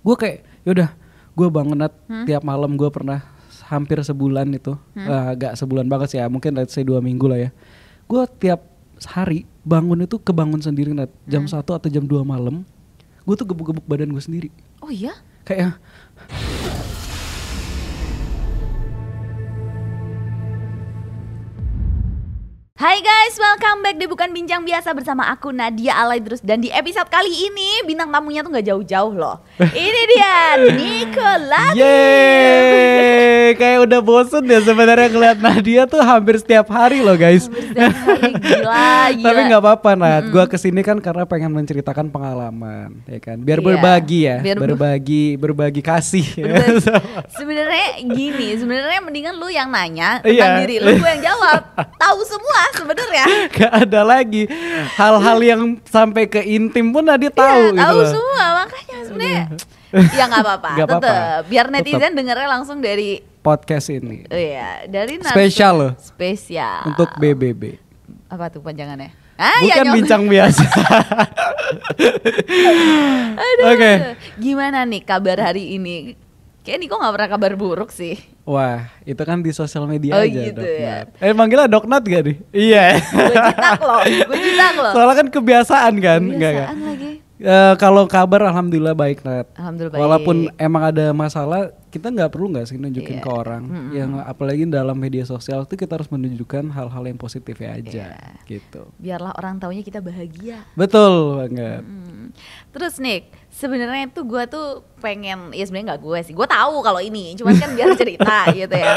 gue kayak yaudah gue banget hmm? tiap malam gue pernah hampir sebulan itu hmm? uh, eh, gak sebulan banget sih ya mungkin let's say dua minggu lah ya gue tiap hari bangun itu kebangun sendiri net jam hmm? 1 atau jam dua malam gue tuh gebuk-gebuk badan gue sendiri oh iya kayak Hai guys, welcome back di Bukan Bincang Biasa bersama aku Nadia Alaidrus dan di episode kali ini bintang tamunya tuh nggak jauh-jauh loh. Ini dia Nicola. Yeay, kayak udah bosen ya sebenarnya ngeliat Nadia tuh hampir setiap hari loh guys. Hari, gila, gila. Tapi nggak apa-apa Nat, mm. gue kesini kan karena pengen menceritakan pengalaman, ya kan. Biar yeah. berbagi ya, Biar berbagi, berbagi kasih. Berbagi. sebenarnya gini, sebenarnya mendingan lu yang nanya tentang yeah. diri lu, gue yang jawab. Tahu semua. sebenarnya gak ada lagi hal-hal yang sampai ke intim pun Nadia tahu ya, tahu gitu semua makanya sebenarnya ya nggak apa-apa tetap apa -apa. biar netizen tetep. dengernya langsung dari podcast ini oh iya dari spesial loh spesial untuk BBB apa tuh panjangannya Ah, iya, Bukan ya, bincang biasa. Oke. Okay. Gimana nih kabar hari ini? Kayak Niko gak pernah kabar buruk sih Wah, itu kan di sosial media oh, aja gitu ya. Eh manggilnya Doknat gak nih? Iya Gue loh, gue loh Soalnya kan kebiasaan kan Kebiasaan gak. lagi Uh, kalau kabar alhamdulillah baik Nat. Alhamdulillah baik. Walaupun emang ada masalah, kita nggak perlu nggak sih nunjukin yeah. ke orang. Mm -hmm. Yang apalagi dalam media sosial itu kita harus menunjukkan hal-hal yang positif ya aja yeah. gitu. Biarlah orang taunya kita bahagia. Betul banget. Mm -hmm. Terus Nick, sebenarnya itu gue tuh pengen ya sebenarnya nggak gue sih gue tahu kalau ini cuman kan biar cerita gitu ya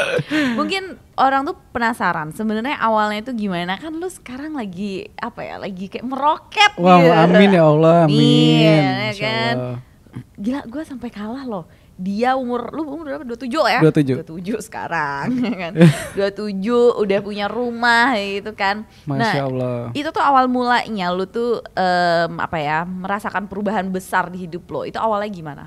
mungkin orang tuh penasaran sebenarnya awalnya itu gimana kan lu sekarang lagi apa ya lagi kayak meroket wow gitu. amin ya allah iya, amin iya, kan gila gue sampai kalah loh dia umur lu umur berapa? 27 ya? 27. 27 sekarang ya kan. 27 udah punya rumah gitu kan. Nah, Masya nah, Allah. Itu tuh awal mulanya lu tuh um, apa ya, merasakan perubahan besar di hidup lo. Itu awalnya gimana?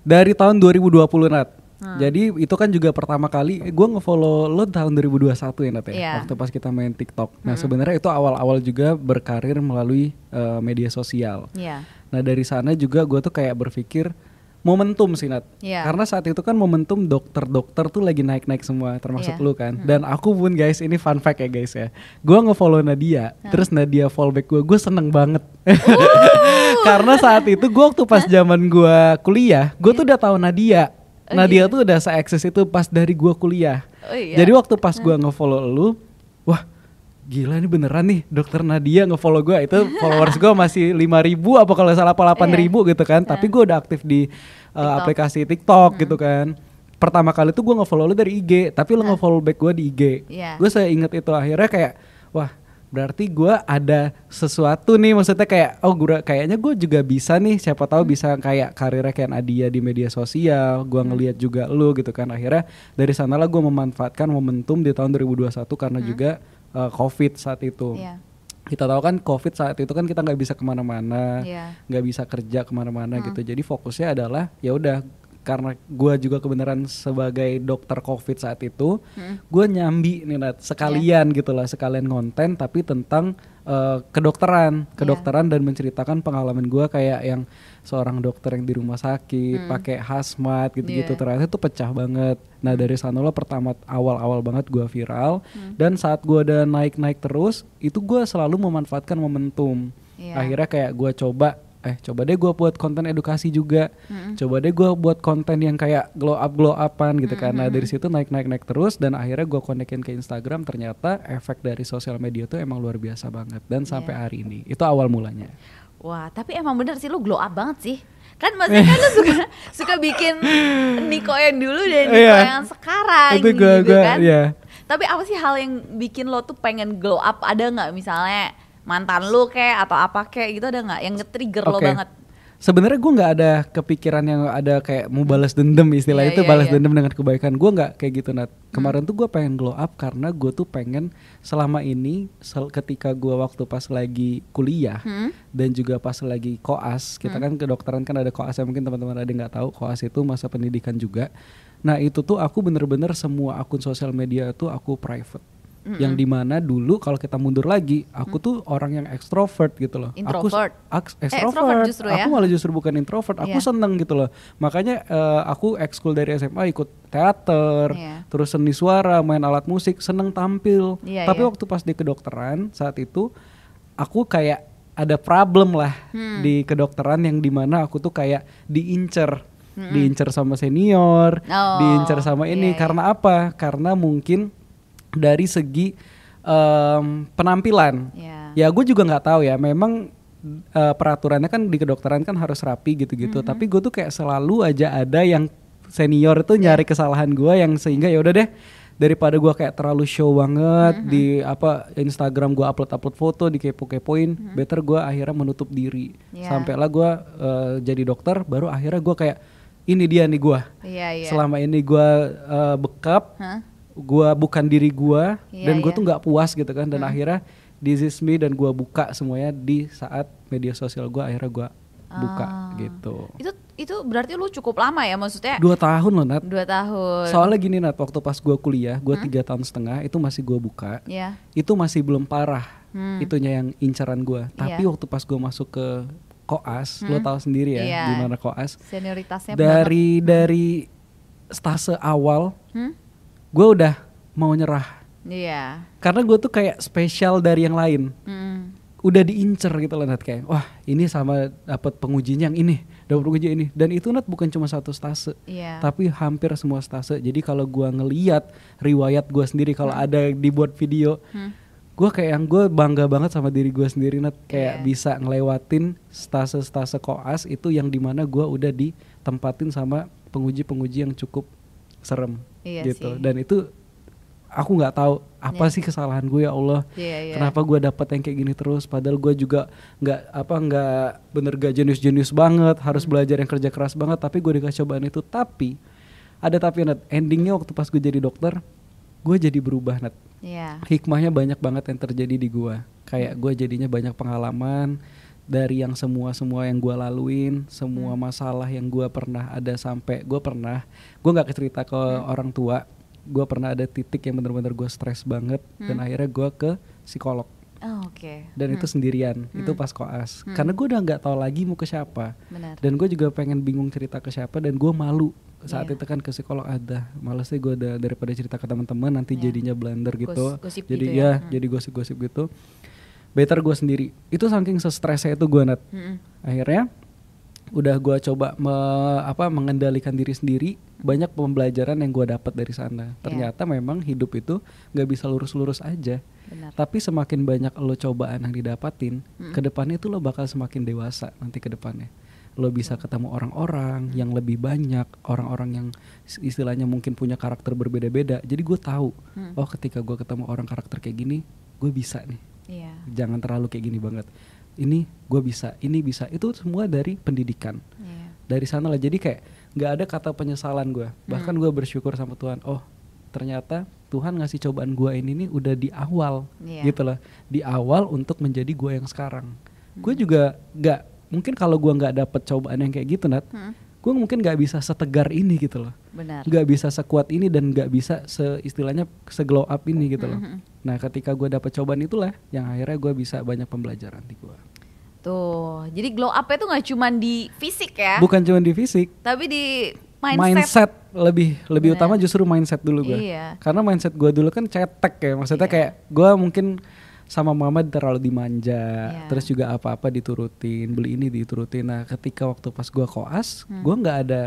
Dari tahun 2020 Nat. Hmm. Jadi itu kan juga pertama kali eh, gue ngefollow lo tahun 2021 ya Nat ya yeah. waktu pas kita main TikTok. Nah hmm. sebenarnya itu awal-awal juga berkarir melalui uh, media sosial. Yeah. Nah dari sana juga gue tuh kayak berpikir momentum sih Nat. Yeah. Karena saat itu kan momentum dokter-dokter tuh lagi naik-naik semua termasuk yeah. lu kan. Hmm. Dan aku pun guys ini fun fact ya guys ya. Gua ngefollow Nadia, hmm. terus Nadia fallback gua, gue seneng banget. Uh. Karena saat itu gua waktu pas zaman gua kuliah, gue yeah. tuh iya. udah tahu Nadia. Oh, Nadia iya. tuh udah se itu pas dari gua kuliah. Oh, iya. Jadi waktu pas gua ngefollow lu, wah gila ini beneran nih dokter Nadia ngefollow gue itu followers gue masih lima ribu apa kalau salah apa delapan ribu iya. gitu kan tapi iya. gue udah aktif di uh, aplikasi TikTok gitu hmm. kan pertama kali tuh gue ngefollow lu dari IG tapi lu ngefollow back gue di IG yeah. gue saya inget itu akhirnya kayak wah berarti gue ada sesuatu nih maksudnya kayak oh gue kayaknya gue juga bisa nih siapa tahu hmm. bisa kayak karirnya kayak Nadia di media sosial gue hmm. ngelihat juga lu gitu kan akhirnya dari sanalah gue memanfaatkan momentum di tahun 2021 karena hmm. juga uh, COVID saat itu. Yeah. Kita tahu kan COVID saat itu kan kita nggak bisa kemana-mana, iya. nggak yeah. bisa kerja kemana-mana hmm. gitu. Jadi fokusnya adalah ya udah karena gue juga kebenaran sebagai dokter covid saat itu hmm. gue nyambi nih Nat, sekalian yeah. gitulah sekalian konten tapi tentang uh, kedokteran iya. kedokteran yeah. dan menceritakan pengalaman gue kayak yang seorang dokter yang di rumah sakit hmm. pakai hazmat gitu-gitu yeah. ternyata itu pecah banget nah dari sana lo pertama awal-awal banget gua viral hmm. dan saat gua udah naik-naik terus itu gua selalu memanfaatkan momentum yeah. akhirnya kayak gua coba eh coba deh gua buat konten edukasi juga hmm coba deh gua buat konten yang kayak glow up glow upan gitu kan. nah, hmm karena dari hmm, hmm. situ naik naik naik terus dan akhirnya gua konekin ke Instagram ternyata efek dari sosial media tuh emang luar biasa banget dan yeah. sampai iya. hari ini itu awal mulanya Wah, tapi emang bener sih lu glow up banget sih. Kan maksudnya kan lu suka suka bikin Niko yang dulu dan iya. Niko yeah. yang sekarang Itu gua, gitu gua, kan. Yeah. Tapi apa sih hal yang bikin lo tuh pengen glow up? Ada nggak misalnya mantan lu kayak atau apa kayak gitu ada nggak yang nge-trigger okay. lo banget? sebenarnya gue nggak ada kepikiran yang ada kayak mau balas dendam istilah yeah, itu yeah, balas yeah. dendam dengan kebaikan gue nggak kayak gitu nat hmm. kemarin hmm. tuh gue pengen glow up karena gue tuh pengen selama ini sel ketika gue waktu pas lagi kuliah hmm? dan juga pas lagi koas kita hmm. kan kedokteran kan ada koas ya mungkin teman-teman ada nggak tahu koas itu masa pendidikan juga nah itu tuh aku bener-bener semua akun sosial media tuh aku private hmm yang dimana dulu kalau kita mundur lagi aku mm. tuh orang yang ekstrovert gitu loh introvert aku ekstrovert, eh, extrovert justru ya? aku malah justru bukan introvert aku yeah. seneng gitu loh makanya uh, aku ekskul dari SMA ikut teater yeah. terus seni suara main alat musik seneng tampil yeah, tapi yeah. waktu pas di kedokteran saat itu aku kayak ada problem lah hmm. di kedokteran yang dimana aku tuh kayak diincer hmm. diincer sama senior, oh, diincer sama iya, ini yeah, iya. karena apa? Karena mungkin dari segi um, penampilan. Yeah. Ya gue juga nggak tahu ya. Memang uh, peraturannya kan di kedokteran kan harus rapi gitu-gitu. Mm -hmm. Tapi gue tuh kayak selalu aja ada yang senior tuh iya. nyari kesalahan gue yang sehingga ya udah deh daripada gue kayak terlalu show banget mm -hmm. di apa Instagram gue upload upload foto di kepo kepoin, mm -hmm. better gue akhirnya menutup diri yeah. sampailah gue uh, jadi dokter baru akhirnya gue kayak ini dia nih gue yeah, yeah. selama ini gue uh, bekap huh? gua bukan diri gua yeah, dan gua yeah. tuh nggak puas gitu kan dan hmm. akhirnya this is me dan gua buka semuanya di saat media sosial gua akhirnya gua buka ah. gitu. Itu itu berarti lu cukup lama ya maksudnya? Dua tahun loh Nat. Dua tahun. Soalnya gini Nat, waktu pas gua kuliah, gua hmm? tiga tahun setengah itu masih gua buka. Yeah. Itu masih belum parah. Hmm. Itunya yang incaran gua iya. Tapi yeah. waktu pas gua masuk ke koas, hmm? lo tahu sendiri ya yeah. gimana koas. Senioritasnya dari dari stase awal. Hmm? gue udah mau nyerah. Iya. Yeah. Karena gue tuh kayak spesial dari yang lain. Mm. Udah diincer gitu loh Nat kayak, wah ini sama dapat pengujinya yang ini, dapet pengujinya ini. Dan itu Nat bukan cuma satu stase, yeah. tapi hampir semua stase. Jadi kalau gue ngeliat riwayat gue sendiri, kalau mm. ada dibuat video, mm. gue kayak yang gue bangga banget sama diri gue sendiri Nat kayak yeah. bisa ngelewatin stase-stase koas itu yang dimana gue udah ditempatin sama penguji-penguji yang cukup serem iya gitu sih. dan itu aku nggak tahu apa yeah. sih kesalahan gue ya Allah yeah, yeah. kenapa gue dapet yang kayak gini terus padahal gue juga nggak apa nggak bener gak jenius-jenius banget harus hmm. belajar yang kerja keras banget tapi gue dikasih cobaan itu tapi ada tapi net endingnya waktu pas gue jadi dokter gue jadi berubah net yeah. hikmahnya banyak banget yang terjadi di gue kayak hmm. gue jadinya banyak pengalaman dari yang semua semua yang gue laluin semua hmm. masalah yang gue pernah ada sampai gue pernah gue nggak cerita ke hmm. orang tua gue pernah ada titik yang bener-bener gue stres banget hmm. dan akhirnya gue ke psikolog Oh, Oke. Okay. Dan hmm. itu sendirian, hmm. itu pas koas. Hmm. Karena gue udah nggak tahu lagi mau ke siapa. Benar. Dan gue juga pengen bingung cerita ke siapa dan gue malu saat yeah. itu kan ke psikolog ada. Ah, Malesnya gue ada daripada cerita ke teman-teman nanti yeah. jadinya blender gitu. Gos, jadi gitu ya, ya hmm. jadi gosip-gosip gitu better gue sendiri itu saking stresnya itu gue net -hmm. akhirnya udah gue coba me, apa mengendalikan diri sendiri banyak pembelajaran yang gue dapat dari sana yeah. ternyata memang hidup itu nggak bisa lurus-lurus aja Benar. tapi semakin banyak lo cobaan yang didapatin mm -hmm. kedepannya itu lo bakal semakin dewasa nanti kedepannya lo bisa ketemu orang-orang hmm. yang lebih banyak orang-orang yang istilahnya mungkin punya karakter berbeda-beda jadi gue tahu hmm. oh ketika gue ketemu orang karakter kayak gini gue bisa nih yeah. jangan terlalu kayak gini banget ini gue bisa ini bisa itu semua dari pendidikan yeah. dari sana lah jadi kayak nggak ada kata penyesalan gue hmm. bahkan hmm. gue bersyukur sama Tuhan oh ternyata Tuhan ngasih cobaan gue ini nih udah di awal yeah. gitu loh di awal untuk menjadi gue yang sekarang hmm. gue juga nggak mungkin kalau gue nggak dapet cobaan yang kayak gitu nat hmm gue mungkin nggak bisa setegar ini gitu loh nggak bisa sekuat ini dan nggak bisa se istilahnya seglow up ini gitu loh mm-hmm. nah ketika gue dapet cobaan itulah yang akhirnya gue bisa banyak pembelajaran di gue tuh jadi glow up itu nggak cuma di fisik ya bukan cuma di fisik tapi di mindset, mindset lebih lebih Bener. utama justru mindset dulu gue iya. karena mindset gue dulu kan cetek ya maksudnya iya. kayak gue mungkin sama mama terlalu dimanja yeah. terus juga apa-apa diturutin beli ini diturutin nah ketika waktu pas gua koas hmm. gue nggak ada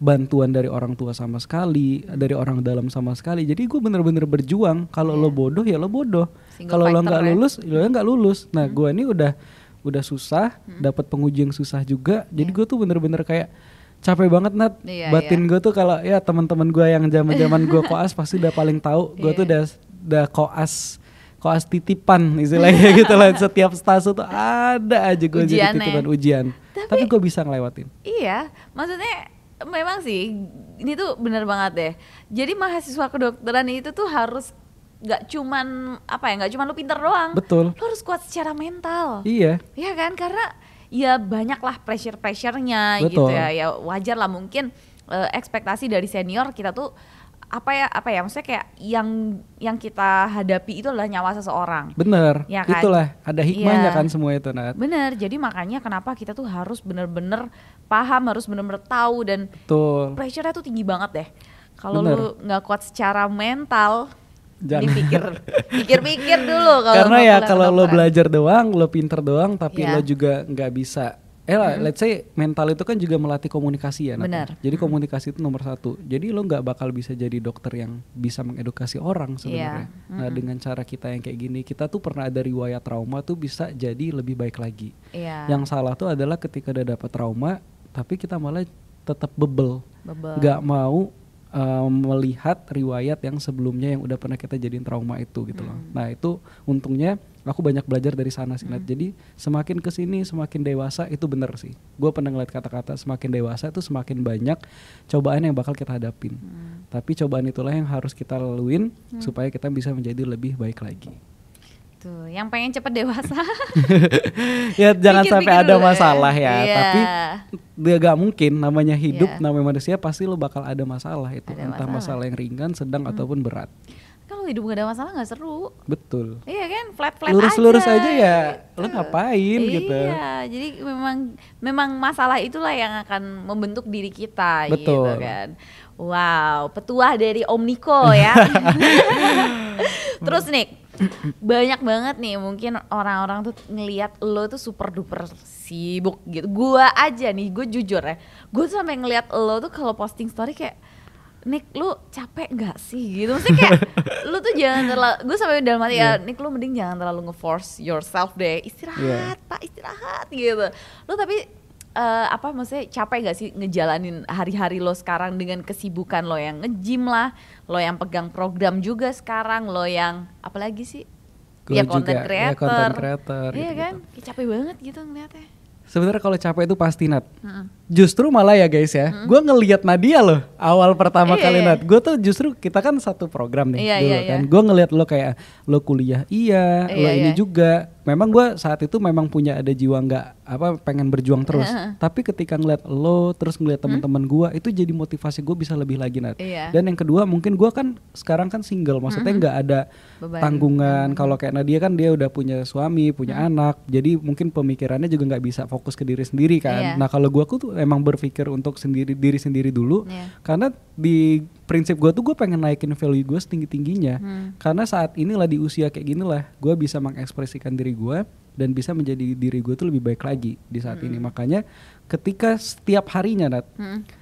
bantuan dari orang tua sama sekali, hmm. dari orang dalam sama sekali. Jadi gua bener-bener berjuang. Kalau yeah. lo iya. bodoh ya lo bodoh. Kalau lo nggak ya. lulus, ya. lo nggak lulus. Nah hmm. gue ini udah udah susah, hmm. dapat penguji susah juga. Jadi iya. gua tuh bener-bener kayak capek banget nat yeah, batin yeah. gue tuh kalau ya teman-teman gue yang zaman-zaman gue koas pasti udah paling tahu. Gue yeah. tuh iya. udah udah koas koas titipan istilahnya gitu lah setiap stase tuh ada aja gue jadi titipan ujian tapi, tapi gue bisa ngelewatin iya maksudnya memang sih ini tuh benar banget deh jadi mahasiswa kedokteran itu tuh harus nggak cuman apa ya nggak cuman lu pinter doang betul lu harus kuat secara mental iya iya kan karena ya banyaklah pressure pressurenya gitu ya ya wajar lah mungkin uh, ekspektasi dari senior kita tuh apa ya apa ya maksudnya kayak yang yang kita hadapi itu adalah nyawa seseorang. Bener. Ya kan? Itulah ada hikmahnya ya. kan semua itu Nat. Bener. Jadi makanya kenapa kita tuh harus bener-bener paham harus bener-bener tahu dan tuh pressure-nya tuh tinggi banget deh. Kalau lu nggak kuat secara mental, Jangan. dipikir pikir-pikir dulu kalau karena ya kalau lo belajar doang lo pinter doang tapi yeah. lo juga nggak bisa eh hmm. let's say mental itu kan juga melatih komunikasi ya, ya? Benar. jadi hmm. komunikasi itu nomor satu jadi lo nggak bakal bisa jadi dokter yang bisa mengedukasi orang iya. sebenarnya yeah. hmm. nah dengan cara kita yang kayak gini kita tuh pernah ada riwayat trauma tuh bisa jadi lebih baik lagi yeah. yang salah tuh adalah ketika udah dapat trauma tapi kita malah tetap bebel Gak mau um, melihat riwayat yang sebelumnya yang udah pernah kita jadiin trauma itu gitu loh hmm. nah itu untungnya aku banyak belajar dari sana sih hmm. jadi semakin kesini semakin dewasa itu benar sih gue pernah ngeliat kata-kata semakin dewasa itu semakin banyak cobaan yang bakal kita hadapin hmm. tapi cobaan itulah yang harus kita laluin hmm. supaya kita bisa menjadi lebih baik lagi Tuh, yang pengen cepat dewasa. ya jangan pikir, sampai pikir ada dulu, ya. masalah ya. Yeah. Tapi dia gak mungkin namanya hidup, yeah. namanya manusia pasti lo bakal ada masalah itu. Ada Entah masalah, masalah yang ringan, sedang hmm. ataupun berat. Kan kalau hidup gak ada masalah gak seru betul iya kan flat flat lurus lurus aja, aja ya gitu. lo ngapain iya, gitu iya jadi memang memang masalah itulah yang akan membentuk diri kita gitu betul gitu kan wow petua dari Om Niko ya terus nih banyak banget nih mungkin orang-orang tuh ngelihat lo tuh super duper sibuk gitu gua aja nih gue jujur ya gue sampai ngelihat lo tuh kalau posting story kayak Nick lu capek gak sih gitu maksudnya kayak lu tuh jangan terlalu gue sampai dalam hati yeah. ya iya. Nick lu mending jangan terlalu ngeforce yourself deh istirahat yeah. pak istirahat gitu lu tapi uh, apa maksudnya capek gak sih ngejalanin hari-hari lo sekarang dengan kesibukan lo yang ngejim lah lo yang pegang program juga sekarang lo yang apalagi sih gua ya, ya content creator. ya creator iya gitu, kan capek banget gitu ngeliatnya sebenarnya kalau capek itu pasti nat mm justru malah ya guys ya, hmm? gue ngelihat Nadia loh awal pertama e, kali iya. Nat. Iya. Gue tuh justru kita kan satu program nih iya, dulu iya, kan. Iya. Gue ngelihat lo kayak lo kuliah iya, e, lo iya, ini juga. Memang gue saat itu memang punya ada jiwa nggak apa pengen berjuang terus. Tapi ketika ngeliat lo terus ngeliat hmm? teman-teman gue itu jadi motivasi gue bisa lebih lagi Nat. Iya. Dan yang kedua mungkin gue kan sekarang kan single, maksudnya nggak -hmm. ada Beban. tanggungan. Kalau kayak Nadia kan dia udah punya suami, punya -hmm. anak, jadi mungkin pemikirannya juga nggak bisa fokus ke diri sendiri kan. Iya. Nah kalau gue tuh emang berpikir untuk sendiri diri sendiri dulu yeah. karena di prinsip gue tuh gue pengen naikin value gue setinggi tingginya hmm. karena saat inilah di usia kayak gini lah gue bisa mengekspresikan diri gue dan bisa menjadi diri gue tuh lebih baik lagi di saat hmm. ini makanya ketika setiap harinya Nat hmm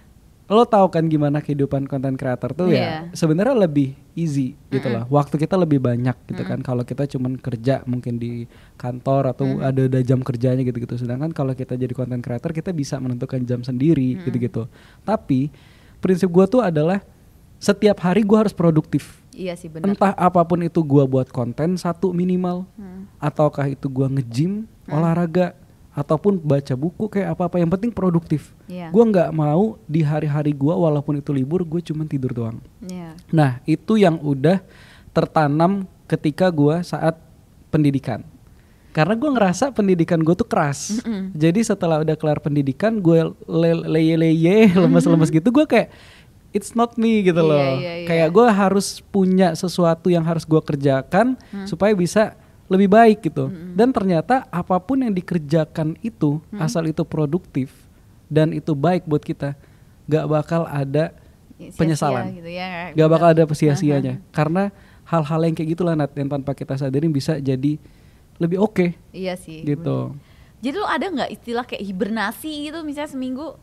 lo tau kan gimana kehidupan konten kreator tuh yeah. ya iya. sebenarnya lebih easy gitu mm loh waktu kita lebih banyak gitu kan kalau kita cuman kerja mungkin di kantor atau ada ada jam kerjanya gitu-gitu sedangkan kalau kita jadi konten kreator kita bisa menentukan jam sendiri gitu-gitu tapi prinsip gue tuh adalah setiap hari gue harus produktif Iya sih benar. Entah apapun itu gue buat konten satu minimal, hmm. ataukah itu gue ngejim, hmm. olahraga, ataupun baca buku kayak apa-apa yang penting produktif. Yeah. Gue nggak mau di hari-hari gua walaupun itu libur gue cuma tidur doang. Yeah. Nah itu yang udah tertanam ketika gua saat pendidikan. Karena gue ngerasa pendidikan gue tuh keras. Mm -mm. Jadi setelah udah kelar pendidikan gue leye-leye lemes-lemes gitu gue kayak it's not me gitu iya, loh. Yeah, yeah. Kayak gue harus punya sesuatu yang harus gue kerjakan hmm. supaya bisa lebih baik gitu. Mm-hmm. Dan ternyata apapun yang dikerjakan itu mm-hmm. asal itu produktif dan itu baik buat kita, gak bakal ada sia-sia penyesalan, gitu ya. gak bakal ada gitu. sia-sianya. Uh-huh. Karena hal-hal yang kayak gitulah Nat yang tanpa kita sadarin bisa jadi lebih oke. Okay, iya sih. Gitu. Bener. Jadi lu ada nggak istilah kayak hibernasi gitu misalnya seminggu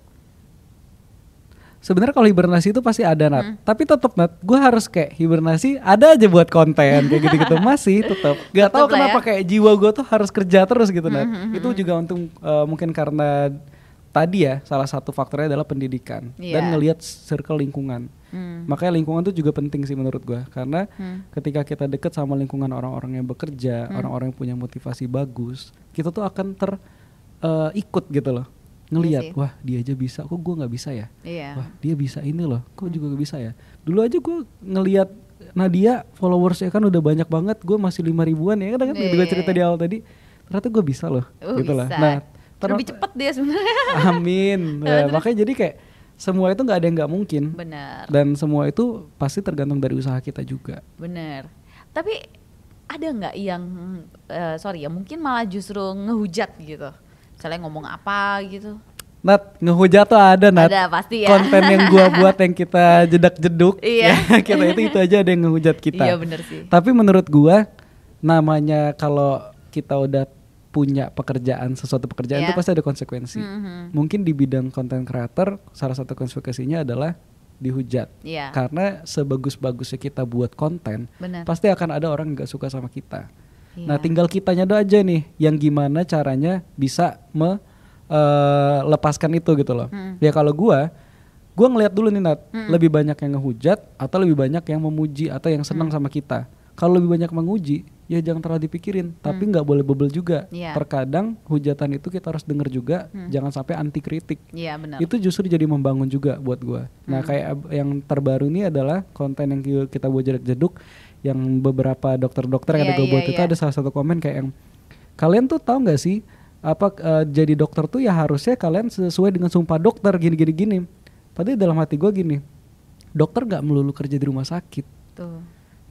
sebenarnya kalau hibernasi itu pasti ada nat hmm. tapi tetap nat gue harus kayak hibernasi ada aja buat konten kayak gitu gitu masih tetap gak tau kenapa ya. kayak jiwa gue tuh harus kerja terus gitu nat hmm, hmm, itu hmm, juga hmm. untung uh, mungkin karena tadi ya salah satu faktornya adalah pendidikan yeah. dan iya. ngelihat circle lingkungan hmm. makanya lingkungan tuh juga penting sih menurut gue karena hmm. ketika kita deket sama lingkungan orang-orang yang bekerja orang hmm. orang-orang yang punya motivasi bagus kita tuh akan ter uh, ikut gitu loh ngelihat iya wah dia aja bisa kok gue nggak bisa ya iya. wah dia bisa ini loh kok juga gak bisa ya dulu aja gue ngelihat Nadia followersnya kan udah banyak banget gue masih lima ribuan ya kan kan iya, gue cerita di awal tadi ternyata gue bisa loh uh, gitu lah nah ter- lebih cepet dia sebenarnya amin nah, makanya jadi kayak semua itu nggak ada yang nggak mungkin benar dan semua itu pasti tergantung dari usaha kita juga benar tapi ada nggak yang uh, sorry ya mungkin malah justru ngehujat gitu misalnya ngomong apa gitu Nat, ngehujat tuh ada Nat. Ada pasti ya. Konten yang gua buat yang kita jedak jeduk. Iya. ya, kita itu itu aja ada yang ngehujat kita. Iya bener sih. Tapi menurut gua namanya kalau kita udah punya pekerjaan sesuatu pekerjaan yeah. itu iya. pasti ada konsekuensi. Mm -hmm. Mungkin di bidang konten creator salah satu konsekuensinya adalah dihujat. Yeah. Karena sebagus-bagusnya kita buat konten, Bener. pasti akan ada orang nggak suka sama kita. Iya. Nah, tinggal kitanya aja nih yang gimana caranya bisa melepaskan eh, uh, itu gitu loh. Hmm. Ya kalau gua gua ngelihat dulu nih Nat, hmm. lebih banyak yang ngehujat atau lebih banyak yang memuji atau yang senang hmm. sama kita. Kalau lebih banyak menguji, ya jangan terlalu dipikirin, tapi hmm. nggak boleh bebel juga. Yeah. Terkadang hujatan itu kita harus dengar juga, hmm. jangan sampai anti kritik. Yeah, benar. Itu justru jadi membangun juga buat gua. Nah, hmm. Nah, kayak yang terbaru ini adalah konten yang kita buat jeruk jeduk yang beberapa dokter-dokter yeah, ada iya, gue yeah, buat yeah. itu iya. ada salah satu komen kayak yang kalian tuh tahu nggak sih apa uh, jadi dokter tuh ya harusnya kalian sesuai dengan sumpah dokter gini gini gini. Padahal dalam hati gue gini, dokter nggak melulu kerja di rumah sakit. Tuh.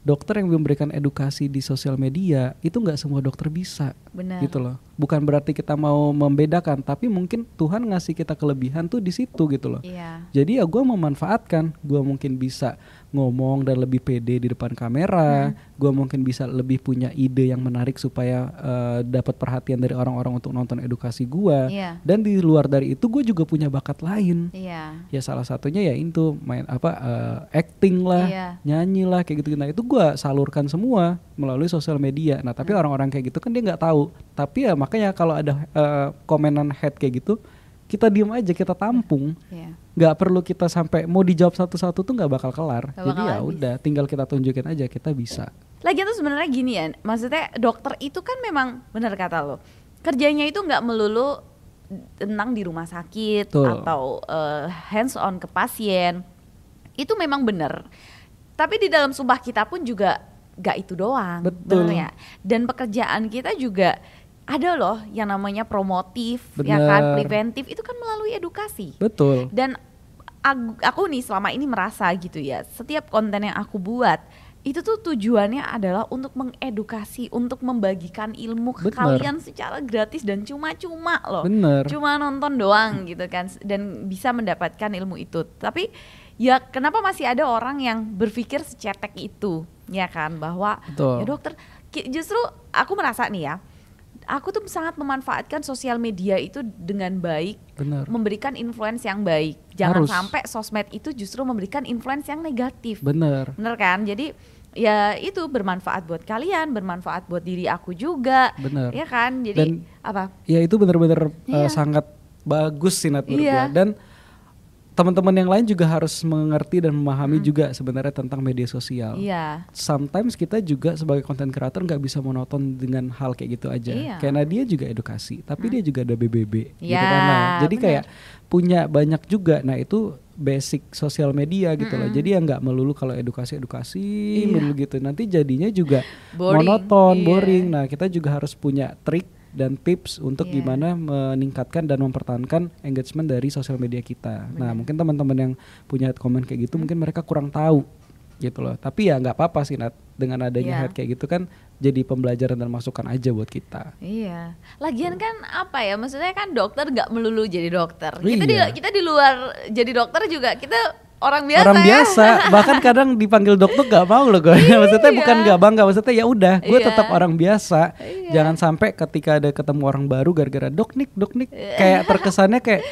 Dokter yang memberikan edukasi di sosial media itu nggak semua dokter bisa. Benar. Gitu loh. Bukan berarti kita mau membedakan, tapi mungkin Tuhan ngasih kita kelebihan tuh di situ gitu loh. Iya. Jadi ya gue memanfaatkan, gue mungkin bisa ngomong dan lebih pede di depan kamera, hmm. gue mungkin bisa lebih punya ide yang menarik supaya uh, dapat perhatian dari orang-orang untuk nonton edukasi gue. Yeah. Dan di luar dari itu gue juga punya bakat lain. Yeah. Ya salah satunya ya itu main apa uh, acting lah, yeah. nyanyi lah kayak gitu. Nah itu gue salurkan semua melalui sosial media. Nah tapi hmm. orang-orang hmm. kayak gitu kan dia nggak tahu. Tapi ya makanya kalau ada uh, komenan head kayak gitu, kita diem aja kita tampung. Yeah nggak perlu kita sampai mau dijawab satu-satu tuh nggak bakal kelar. Gak Jadi ya udah, tinggal kita tunjukin aja kita bisa. Lagian tuh sebenarnya gini ya, maksudnya dokter itu kan memang benar kata lo, kerjanya itu nggak melulu tenang di rumah sakit tuh. atau uh, hands on ke pasien. Itu memang benar. Tapi di dalam sumpah kita pun juga gak itu doang. Betul. ya? Dan pekerjaan kita juga ada loh yang namanya promotif, Bener. ya kan, preventif itu kan melalui edukasi. Betul. Dan aku nih selama ini merasa gitu ya, setiap konten yang aku buat itu tuh tujuannya adalah untuk mengedukasi, untuk membagikan ilmu ke Bener. kalian secara gratis dan cuma-cuma loh. Bener. Cuma nonton doang gitu kan dan bisa mendapatkan ilmu itu. Tapi ya kenapa masih ada orang yang berpikir secetek itu ya kan bahwa ya Betul. ya dokter justru aku merasa nih ya aku tuh sangat memanfaatkan sosial media itu dengan baik, Bener. memberikan influence yang baik. Jangan Harus. sampai sosmed itu justru memberikan influence yang negatif. Bener. Bener kan? Jadi ya itu bermanfaat buat kalian, bermanfaat buat diri aku juga. Bener. Ya kan? Jadi Dan, apa? Ya itu benar-benar eh, iya. uh, sangat bagus sih Nat iya. Dan teman-teman yang lain juga harus mengerti dan memahami hmm. juga sebenarnya tentang media sosial. Iya. Sometimes kita juga sebagai content creator nggak bisa monoton dengan hal kayak gitu aja. Iya. Karena dia juga edukasi, tapi hmm. dia juga ada BBB yeah, gitu kan. Iya, nah, jadi bener. kayak punya banyak juga. Nah, itu basic sosial media gitu mm -hmm. loh. Jadi ya nggak melulu kalau edukasi edukasi iya. melulu gitu. Nanti jadinya juga boring. monoton, yeah. boring. Nah, kita juga harus punya trik dan tips untuk yeah. gimana meningkatkan dan mempertahankan engagement dari sosial media kita. Bener. Nah, mungkin teman-teman yang punya head comment kayak gitu hmm. mungkin mereka kurang tahu gitu loh. Tapi ya nggak apa-apa sih Nat. dengan adanya yeah. head kayak gitu kan jadi pembelajaran dan masukan aja buat kita. Iya. Lagian kan apa ya? Maksudnya kan dokter nggak melulu jadi dokter. Kita iya. di kita di luar jadi dokter juga kita orang biasa orang biasa ya? bahkan kadang dipanggil dokter gak mau loh gue iya. maksudnya bukan gak bangga maksudnya ya udah gue iya. tetap orang biasa iya. jangan sampai ketika ada ketemu orang baru gara-gara dok nik dok nik iya. kayak terkesannya kayak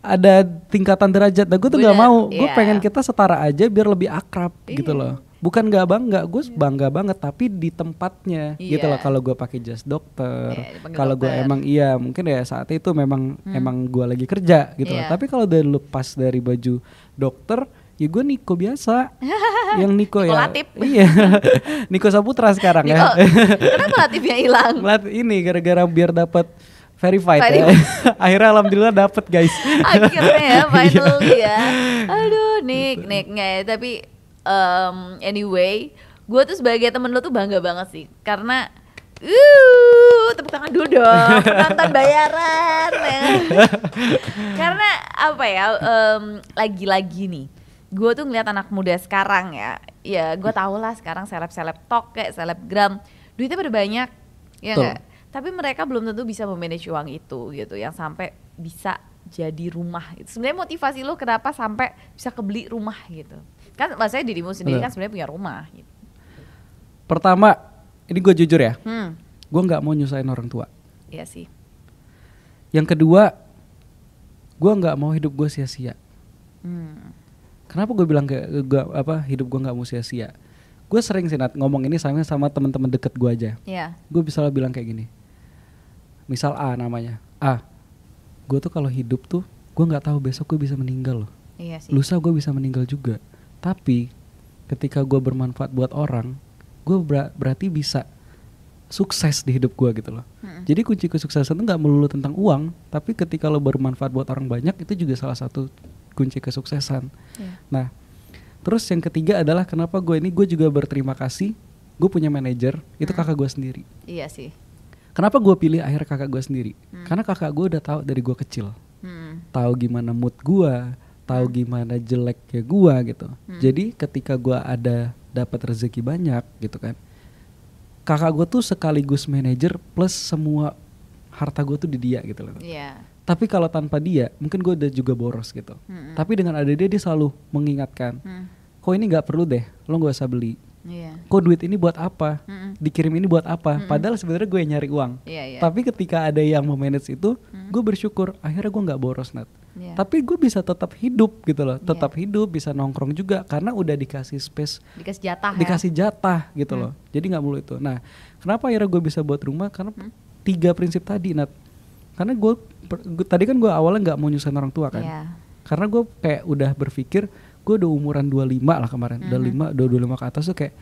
ada tingkatan derajat nah gue tuh Bener, gak mau gue iya. pengen kita setara aja biar lebih akrab iya. gitu loh bukan gak bangga gue iya. bangga banget tapi di tempatnya gitu iya. gitu loh kalau gue pakai jas dokter iya, kalau gue emang iya mungkin ya saat itu memang hmm. emang gue lagi kerja gitu iya. loh tapi kalau udah lepas dari baju dokter ya gue Niko biasa yang Niko, Niko ya Latif. iya Niko Saputra sekarang ya. Niko, ya kenapa Latifnya hilang Lat ini gara-gara biar dapat verified verified. ya. akhirnya alhamdulillah dapat guys akhirnya ya iya. finally ya aduh gitu. Nik Nik nggak ya tapi um, anyway gue tuh sebagai temen lo tuh bangga banget sih karena Uh, tepuk tangan dulu dong, penonton bayaran. ya. Karena apa ya? Um, lagi-lagi nih, gue tuh ngeliat anak muda sekarang ya ya gue tau lah sekarang seleb seleb tok kayak selebgram duitnya pada banyak ya gak? tapi mereka belum tentu bisa memanage uang itu gitu yang sampai bisa jadi rumah itu sebenarnya motivasi lo kenapa sampai bisa kebeli rumah gitu kan maksudnya dirimu sendiri Betul. kan sebenarnya punya rumah gitu. pertama ini gue jujur ya hmm. gue nggak mau nyusahin orang tua iya sih yang kedua gue nggak mau hidup gue sia-sia hmm kenapa gue bilang ke gua, apa hidup gue nggak mau sia-sia gue sering sih Nat, ngomong ini sama sama teman-teman deket gue aja yeah. gue bisa lo bilang kayak gini misal A namanya A gue tuh kalau hidup tuh gue nggak tahu besok gue bisa meninggal loh iya sih. lusa gue bisa meninggal juga tapi ketika gue bermanfaat buat orang gue ber berarti bisa sukses di hidup gue gitu loh. Hmm. Jadi kunci kesuksesan tuh nggak melulu tentang uang, tapi ketika lo bermanfaat buat orang banyak itu juga salah satu kunci kesuksesan. Yeah. Nah, terus yang ketiga adalah kenapa gue ini gue juga berterima kasih gue punya manajer hmm. itu kakak gue sendiri. Iya sih. Kenapa gue pilih akhir kakak gue sendiri? Hmm. Karena kakak gue udah tahu dari gue kecil, hmm. tahu gimana mood gue, tahu hmm. gimana jeleknya gue gitu. Hmm. Jadi ketika gue ada dapat rezeki banyak gitu kan, kakak gue tuh sekaligus manajer plus semua harta gue tuh di dia gitu loh. Iya. Yeah tapi kalau tanpa dia mungkin gue udah juga boros gitu hmm. tapi dengan ada dia dia selalu mengingatkan hmm. kok ini nggak perlu deh lo nggak usah beli yeah. kok duit ini buat apa hmm. dikirim ini buat apa hmm. padahal sebenarnya gue nyari uang yeah, yeah. tapi ketika ada yang mau manage itu hmm. gue bersyukur akhirnya gue nggak boros net yeah. tapi gue bisa tetap hidup gitu loh iya. tetap yeah. hidup bisa nongkrong juga karena udah dikasih space dikasih jatah ya. dikasih ya? jatah gitu hmm. loh jadi nggak mulu itu nah kenapa akhirnya gue bisa buat rumah karena hmm. tiga prinsip tadi net karena gue tadi kan gue awalnya nggak mau nyusahin orang tua kan yeah. karena gue kayak udah berpikir gue udah umuran 25 lah kemarin mhm. lima -hmm. 25 lima ke atas tuh kayak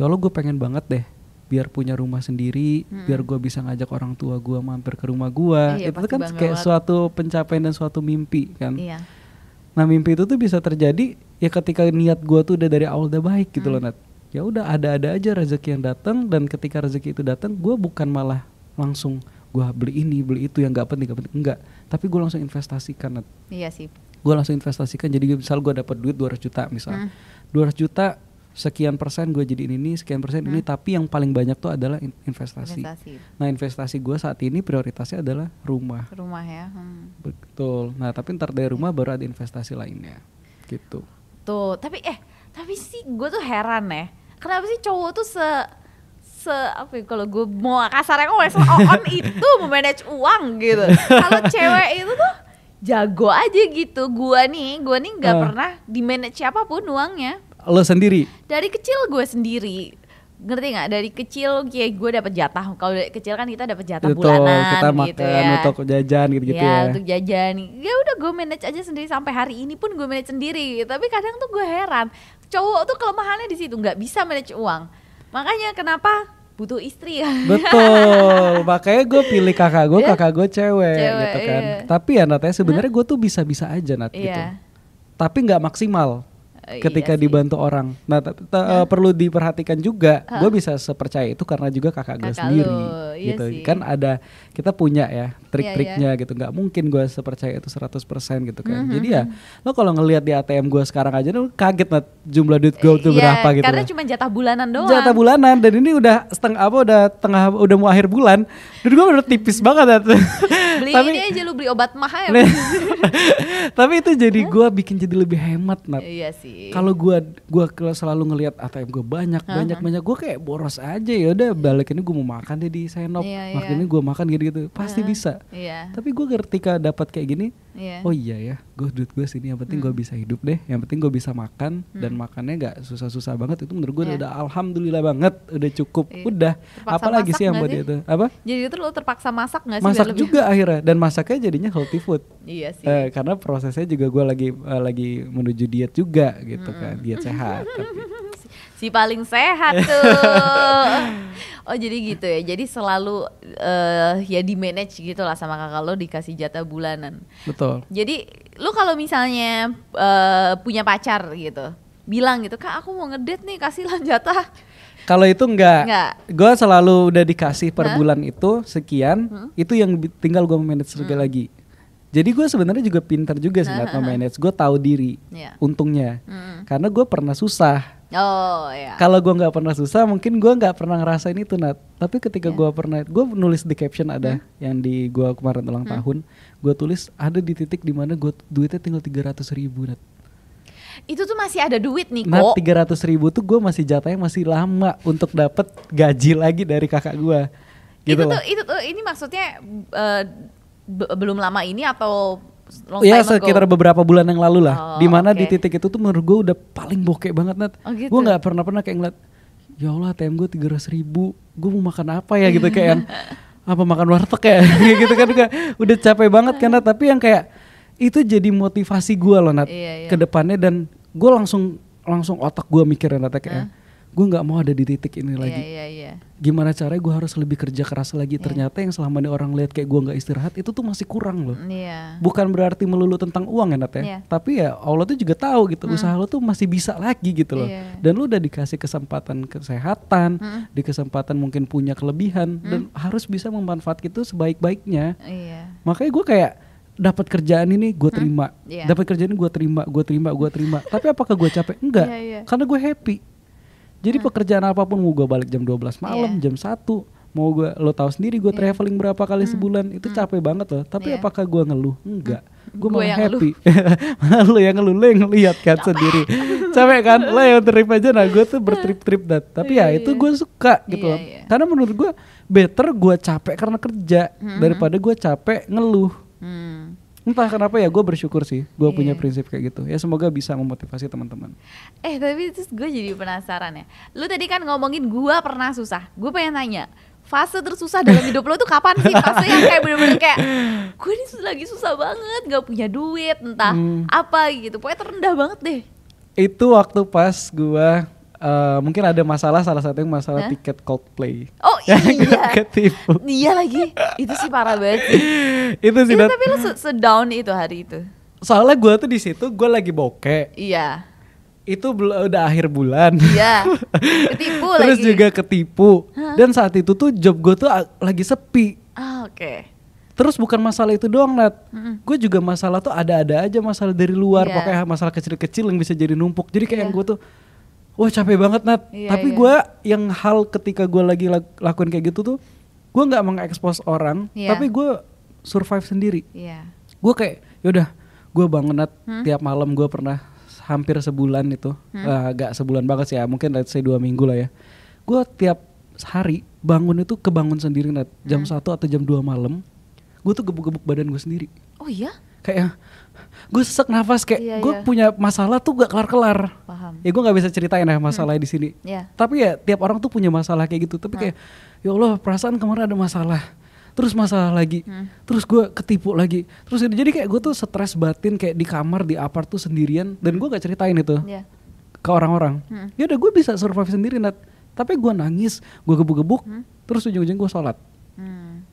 ya lo gue pengen banget deh biar punya rumah sendiri, hmm. biar gue bisa ngajak orang tua gue mampir ke rumah gue. Iya, itu kan kayak banget. suatu pencapaian dan suatu mimpi kan. yeah. Nah mimpi itu tuh bisa terjadi ya ketika niat gue tuh udah dari awal udah baik gitu hmm. loh mhm. Nat. Ya udah ada-ada aja rezeki yang datang dan ketika rezeki itu datang gue bukan malah langsung gue beli ini beli itu yang nggak penting gak penting enggak tapi gue langsung investasikan iya sih gue langsung investasikan jadi misal gue dapat duit 200 juta misal hmm. 200 juta sekian persen gue jadi ini sekian persen hmm. ini tapi yang paling banyak tuh adalah investasi. investasi. Nah investasi gue saat ini prioritasnya adalah rumah. Rumah ya. Hmm. Betul. Nah tapi ntar dari rumah iya. baru ada investasi lainnya, gitu. Tuh tapi eh tapi sih gue tuh heran ya, kenapa sih cowok tuh se se apa ya, kalau gue mau kasarnya gue so on itu memanage uang gitu kalau cewek itu tuh jago aja gitu Gue nih gue nih nggak uh. pernah di manage siapapun uangnya lo sendiri dari kecil gue sendiri ngerti nggak dari kecil kayak gue dapat jatah kalau dari kecil kan kita dapat jatah Betul, bulanan kita gitu makan, gitu ya untuk jajan gitu gitu ya, ya. untuk jajan ya udah gue manage aja sendiri sampai hari ini pun gue manage sendiri tapi kadang tuh gue heran cowok tuh kelemahannya di situ nggak bisa manage uang Makanya kenapa butuh istri ya. Betul. Makanya gue pilih kakak gue, iya. kakak gue cewek, cewek gitu kan. Iya. Tapi ya Nat ya sebenarnya gue tuh bisa-bisa aja Nat gitu. iya. gitu. Tapi nggak maksimal. Eh, iya ketika iya dibantu orang. Nah, t- t- ya. perlu diperhatikan juga. Gue bisa sepercaya itu karena juga kakak gue sendiri, lu, iya gitu. Sih. Kan ada kita punya ya trik-triknya iya, iya. gitu. Gak mungkin gue sepercaya itu 100% gitu kan. Mm-hmm. Jadi ya mhm. lo kalau ngelihat di ATM gue sekarang aja lo kaget nah jumlah duit gue eh, itu iya, berapa gitu. Karena ya. cuma jatah bulanan doang. Jatah bulanan dan ini udah setengah apa udah tengah udah mau akhir bulan. Duit gue udah tipis banget. beli tapi, ini aja lu beli obat mahal. ya. tapi itu jadi gue bikin jadi lebih hemat, Nat. Iya sih. Kalau gua gua selalu ngelihat ATM gua banyak uh-huh. banyak banyak gua kayak boros aja ya udah balik ini gua mau makan deh di Senop. Yeah, yeah. Makin iya. ini gua makan gitu-gitu. Pasti uh-huh. bisa. Yeah. Tapi gua ketika dapat kayak gini yeah. oh iya ya gue duit gue sini yang penting hmm. gue bisa hidup deh yang penting gue bisa makan hmm. dan makannya gak susah-susah banget itu menurut gue yeah. udah alhamdulillah banget udah cukup yeah. udah terpaksa apalagi sih yang buat itu apa jadi itu lo terpaksa masak nggak sih masak juga akhirnya dan masaknya jadinya healthy food iya sih eh, karena prosesnya juga gue lagi uh, lagi menuju diet juga gitu hmm. kan diet sehat tapi si paling sehat tuh. oh jadi gitu ya. Jadi selalu uh, ya di manage gitu lah sama kakak lo dikasih jatah bulanan. Betul. Jadi lu kalau misalnya uh, punya pacar gitu, bilang gitu, "Kak, aku mau ngedate nih, kasihlah jatah." Kalau itu enggak, enggak. gue selalu udah dikasih per huh? bulan itu sekian, hmm? itu yang tinggal gue manage hmm. lagi. Jadi gue sebenarnya juga pinter juga sih nggak manage. Gue tahu diri, yeah. untungnya, hmm. karena gue pernah susah Oh iya. Kalau gue nggak pernah susah, mungkin gue nggak pernah ngerasa ini tuh Nat. Tapi ketika yeah. gue pernah, gue nulis di caption ada hmm. yang di gue kemarin ulang hmm. tahun, gue tulis ada di titik dimana gue duitnya tinggal tiga ratus ribu Nat. Itu tuh masih ada duit nih kok. Nat tiga ratus ribu tuh gue masih jatahnya masih lama untuk dapat gaji lagi dari kakak gue. Gitu itu tuh itu tuh ini maksudnya uh, belum lama ini atau long ya, sekitar ago. beberapa bulan yang lalu lah. Oh, Dimana okay. di titik itu tuh menurut gue udah paling bokeh banget Nat. Oh, gitu. Gue nggak pernah pernah kayak ngeliat, ya Allah ATM gue tiga ratus ribu, gue mau makan apa ya gitu kayak yang apa makan warteg ya gitu kan udah, udah capek banget kan Tapi yang kayak itu jadi motivasi gue loh Nat iya, iya. ke depannya dan gue langsung langsung otak gue mikirin Nat kayak. Huh? gue nggak mau ada di titik ini iya, lagi. Yeah, yeah, yeah. Gimana caranya gue harus lebih kerja keras lagi? Yeah. Ternyata yang selama ini orang lihat kayak gue nggak istirahat itu tuh masih kurang loh. Yeah. Bukan berarti melulu tentang uang ya Nat Yeah. Iya. Tapi ya Allah tuh juga tahu gitu hmm. usaha lo tuh masih bisa lagi gitu loh. Yeah. Dan lo udah dikasih kesempatan kesehatan, hmm. di kesempatan mungkin punya kelebihan hmm. dan harus bisa memanfaatkan itu sebaik-baiknya. Yeah. Makanya gue kayak dapat kerjaan ini gue hmm. terima, hmm? Iya. yeah. dapat kerjaan ini gue terima, gue terima, gue terima. Tapi apakah gue capek? Enggak, yeah, yeah. karena gue happy jadi hmm. pekerjaan apapun mau gue balik jam 12 iya. malam, yeah. jam 1 mau gue lo tau sendiri gue yeah. traveling berapa kali hmm. sebulan itu hmm. capek banget loh tapi yeah. apakah gue ngeluh enggak hmm. gue malah happy lo yang ngeluh lo yang lihat kan capek. sendiri capek kan lo yang trip aja nah gue tuh bertrip-trip dat tapi ya iya, itu iya. gue suka gitu loh karena menurut gue better gue capek karena kerja hmm. daripada gue capek ngeluh hmm entah kenapa ya gue bersyukur sih gue yeah. punya prinsip kayak gitu ya semoga bisa memotivasi teman-teman eh tapi terus gue jadi penasaran ya lu tadi kan ngomongin gue pernah susah gue pengen tanya, fase tersusah dalam hidup lo tuh kapan sih fase yang kayak bener-bener kayak gue ini lagi susah banget gak punya duit entah hmm. apa gitu pokoknya terendah banget deh itu waktu pas gue Eh, mungkin ada masalah salah satu yang masalah huh? tiket Coldplay. Oh ya, iya. Ketipu. Iya lagi. Itu sih parah banget. itu sih. Itu, iya, tapi lo sedown itu hari itu. Soalnya gue tuh di situ gue lagi bokeh. Iya. Itu udah akhir bulan. Iya. Ketipu Terus lagi. Terus juga ketipu. Huh? Dan saat itu tuh job gue tuh lagi sepi. oh, oke. Okay. Terus bukan masalah itu doang, Nat. Mm-hmm. Gue juga masalah tuh ada-ada aja masalah dari luar, yeah. pokoknya masalah kecil-kecil yang bisa jadi numpuk. Jadi kayak yeah. yang gue tuh wah capek banget Nat. Iya, Tapi iya. gue yang hal ketika gue lagi lak lakuin kayak gitu tuh, gue nggak mengekspos orang, iya. tapi gue survive sendiri. Iya. Gue kayak, yaudah, gue bangun Nat hmm? tiap malam gue pernah hampir sebulan itu, hmm? uh, eh, gak sebulan banget sih ya, mungkin let's say dua minggu lah ya. Gue tiap hari bangun itu kebangun sendiri Nat, jam hmm? 1 atau jam 2 malam, gue tuh gebuk-gebuk badan gue sendiri. Oh iya? kayak gue sesak nafas kayak iya, gue iya. punya masalah tuh gak kelar-kelar. Paham. Ya gue nggak bisa ceritain ya masalahnya hmm. di sini. Yeah. Tapi ya tiap orang tuh punya masalah kayak gitu. Tapi nah. kayak ya Allah perasaan kemarin ada masalah. Terus masalah lagi, hmm. terus gue ketipu lagi, terus jadi kayak gue tuh stres batin kayak di kamar di apart tuh sendirian dan gue gak ceritain itu yeah. ke orang-orang. Hmm. Ya udah gue bisa survive sendiri, Nat. tapi gue nangis, gue gebuk-gebuk, hmm. terus ujung-ujung gue sholat. Hmm.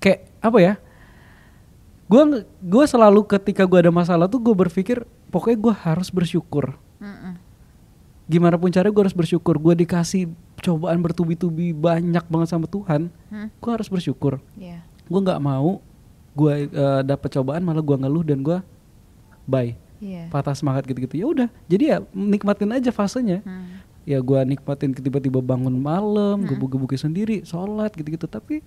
Kayak apa ya? gue gue selalu ketika gue ada masalah tuh gue berpikir pokoknya gue harus bersyukur Mm-mm. gimana pun caranya gue harus bersyukur gue dikasih cobaan bertubi-tubi banyak banget sama Tuhan mm. gue harus bersyukur yeah. gue nggak mau gue uh, dapat cobaan malah gue ngeluh dan gue bye yeah. patah semangat gitu-gitu ya udah jadi ya nikmatin aja fasenya mm. ya gue nikmatin tiba-tiba bangun malam hmm. gebuk sendiri sholat gitu-gitu tapi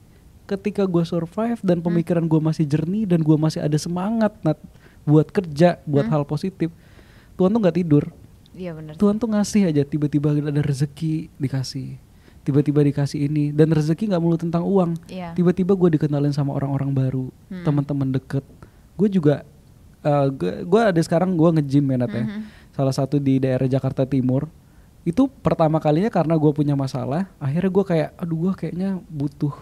ketika gue survive dan hmm. pemikiran gue masih jernih dan gue masih ada semangat Nat, buat kerja buat hmm? hal positif Tuhan tuh nggak tidur ya, bener. Tuhan tuh ngasih aja tiba-tiba ada rezeki dikasih tiba-tiba dikasih ini dan rezeki nggak mulu tentang uang yeah. tiba-tiba gue dikenalin sama orang-orang baru hmm. teman-teman deket gue juga uh, eh, gue ada sekarang gue ngejim ya Nat mm-hmm. ya hmm. salah satu di daerah Jakarta Timur itu pertama kalinya karena gue punya masalah akhirnya gue kayak aduh gue kayaknya butuh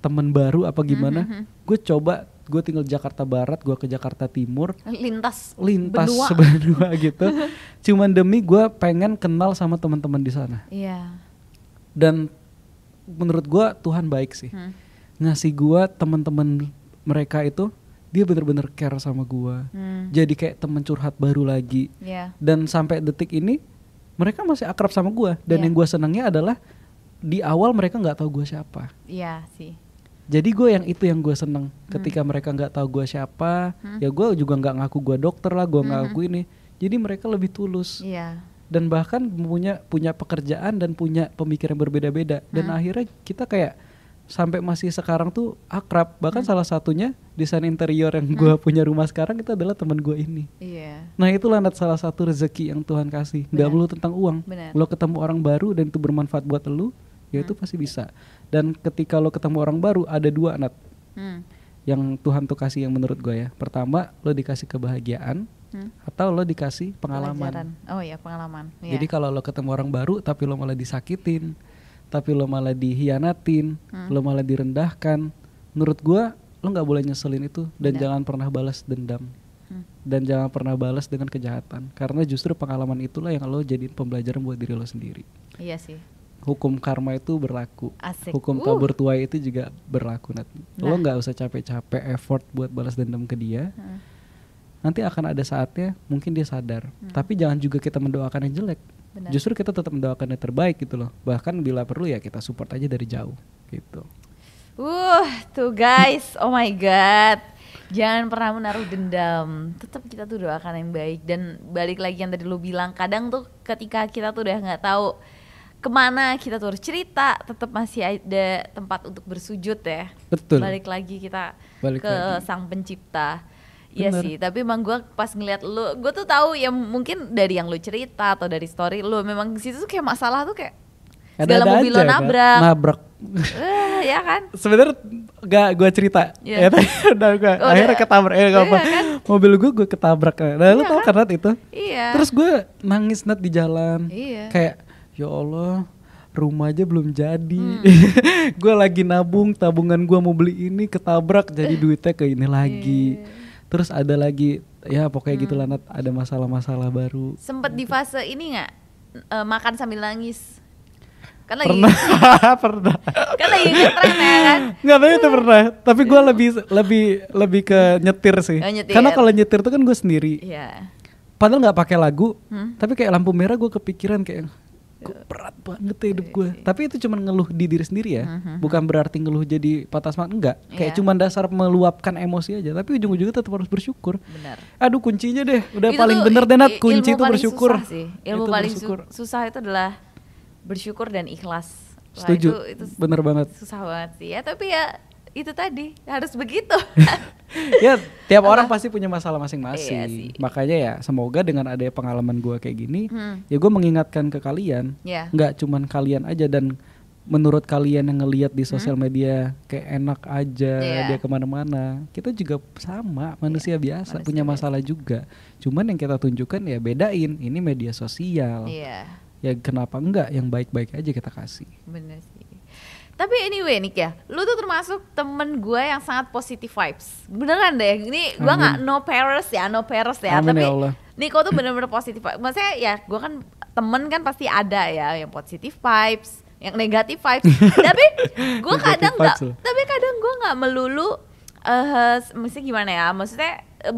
temen baru apa hmm, gimana mm -hmm. hmm. gue coba gue tinggal Jakarta Barat gue ke Jakarta Timur lintas lintas sebenarnya gitu cuman demi gue pengen kenal sama teman-teman di sana yeah. dan menurut gue Tuhan baik sih hmm. ngasih gue teman-teman mereka itu dia bener-bener care sama gue hmm. jadi kayak temen curhat baru lagi yeah. dan sampai detik ini mereka masih akrab sama gue dan yeah. yang gue senangnya adalah di awal mereka nggak tahu gue siapa iya sih jadi gue yang itu yang gue seneng hmm. ketika hmm. mereka nggak tahu gue siapa hmm. ya gue juga nggak ngaku gue dokter lah gue nggak hmm. ngaku ini jadi mereka lebih tulus yeah. dan bahkan punya punya pekerjaan dan punya pemikiran berbeda-beda hmm. dan akhirnya kita kayak sampai masih sekarang tuh akrab bahkan hmm. salah satunya desain interior yang gue hmm. punya rumah sekarang itu adalah teman gue ini yeah. nah itulah net salah satu rezeki yang Tuhan kasih nggak perlu tentang uang lo ketemu orang baru dan itu bermanfaat buat lo ya itu hmm. pasti bisa. Dan ketika lo ketemu orang baru ada dua anak hmm. yang Tuhan tuh kasih yang menurut gue ya. Pertama lo dikasih kebahagiaan hmm. atau lo dikasih pengalaman. Pelajaran. Oh ya pengalaman. Yeah. Jadi kalau lo ketemu orang baru tapi lo malah disakitin, tapi lo malah dihianatin, hmm. lo malah direndahkan, menurut gue lo nggak boleh nyeselin itu dan Tidak. jangan pernah balas dendam hmm. dan jangan pernah balas dengan kejahatan karena justru pengalaman itulah yang lo jadiin pembelajaran buat diri lo sendiri. Iya sih hukum karma itu berlaku. Asik. Hukum uh. tuai itu juga berlaku nanti. Nah. Lo nggak usah capek-capek effort buat balas dendam ke dia. Hmm. Nanti akan ada saatnya mungkin dia sadar. Hmm. Tapi jangan juga kita mendoakan yang jelek. Benar. Justru kita tetap mendoakan yang terbaik gitu loh. Bahkan bila perlu ya kita support aja dari jauh gitu. Uh, tuh guys, oh my god. Jangan pernah menaruh dendam. Tetap kita tuh doakan yang baik dan balik lagi yang tadi lu bilang, kadang tuh ketika kita tuh udah nggak tahu kemana kita tuh harus cerita tetap masih ada tempat untuk bersujud ya betul balik lagi kita balik ke lagi. sang pencipta Iya sih, tapi emang gue pas ngeliat lu, gue tuh tahu ya mungkin dari yang lu cerita atau dari story lu memang situ tuh kayak masalah tuh kayak ada segala mobil lo kan? nabrak. Nabrak. Uh, ya kan? Sebenernya gak gue cerita. Yeah. Ya, udah gua, oh, akhirnya ketabrak. Eh, gak iya apa. Kan? Mobil gue gue ketabrak. Nah, iya lu tau kan? karena itu. Iya. Terus gue nangis net di jalan. Iya. Kayak ya Allah rumah aja belum jadi hmm. gue lagi nabung tabungan gue mau beli ini ketabrak jadi duitnya ke ini lagi iya. terus ada lagi ya pokoknya gitu hmm. gitulah Nat ada masalah-masalah baru sempet di fase ini nggak e, makan sambil nangis kan lagi pernah pernah kan lagi ngetren ya kan nggak tahu itu hmm. pernah tapi gue lebih lebih lebih ke nyetir sih oh, nyetir. karena ya? kalau nyetir tuh kan gue sendiri yeah. padahal nggak pakai lagu hmm? tapi kayak lampu merah gue kepikiran kayak Ya. berat banget ya hidup iya, gue iya. tapi itu cuma ngeluh di diri sendiri ya mhm. bukan berarti ngeluh jadi patah semangat enggak kayak yeah. cuman dasar meluapkan emosi aja tapi ujung-ujungnya tetap harus bersyukur benar aduh kuncinya deh udah itu paling bener deh nat kunci itu bersyukur susah sih. ilmu itu paling bersyukur. Su susah itu adalah bersyukur dan ikhlas Wah, setuju itu, itu bener banget susah banget sih ya tapi ya itu tadi harus begitu. ya tiap Apa? orang pasti punya masalah masing-masing. Iya Makanya ya semoga dengan adanya pengalaman gue kayak gini, hmm. ya gue mengingatkan ke kalian, yeah. nggak cuman kalian aja dan menurut kalian yang ngelihat di sosial hmm? media kayak enak aja yeah. dia kemana-mana kita juga sama iya, manusia yeah, biasa manusia punya masalah biasa. juga cuman yang kita tunjukkan ya bedain ini media sosial yeah. ya kenapa enggak yang baik-baik aja kita kasih Bener. Tapi anyway nih ya, lu tuh termasuk temen gue yang sangat positive vibes. Beneran deh, ini gue nggak no parents ya, no parents ya. Amin Tapi ya Niko tuh bener-bener positif vibes. Maksudnya ya, gue kan temen kan pasti ada ya, yang positive vibes, yang negatif vibes. tapi gue kadang nggak, tapi kadang gue nggak melulu. Uh, maksudnya gimana ya? Maksudnya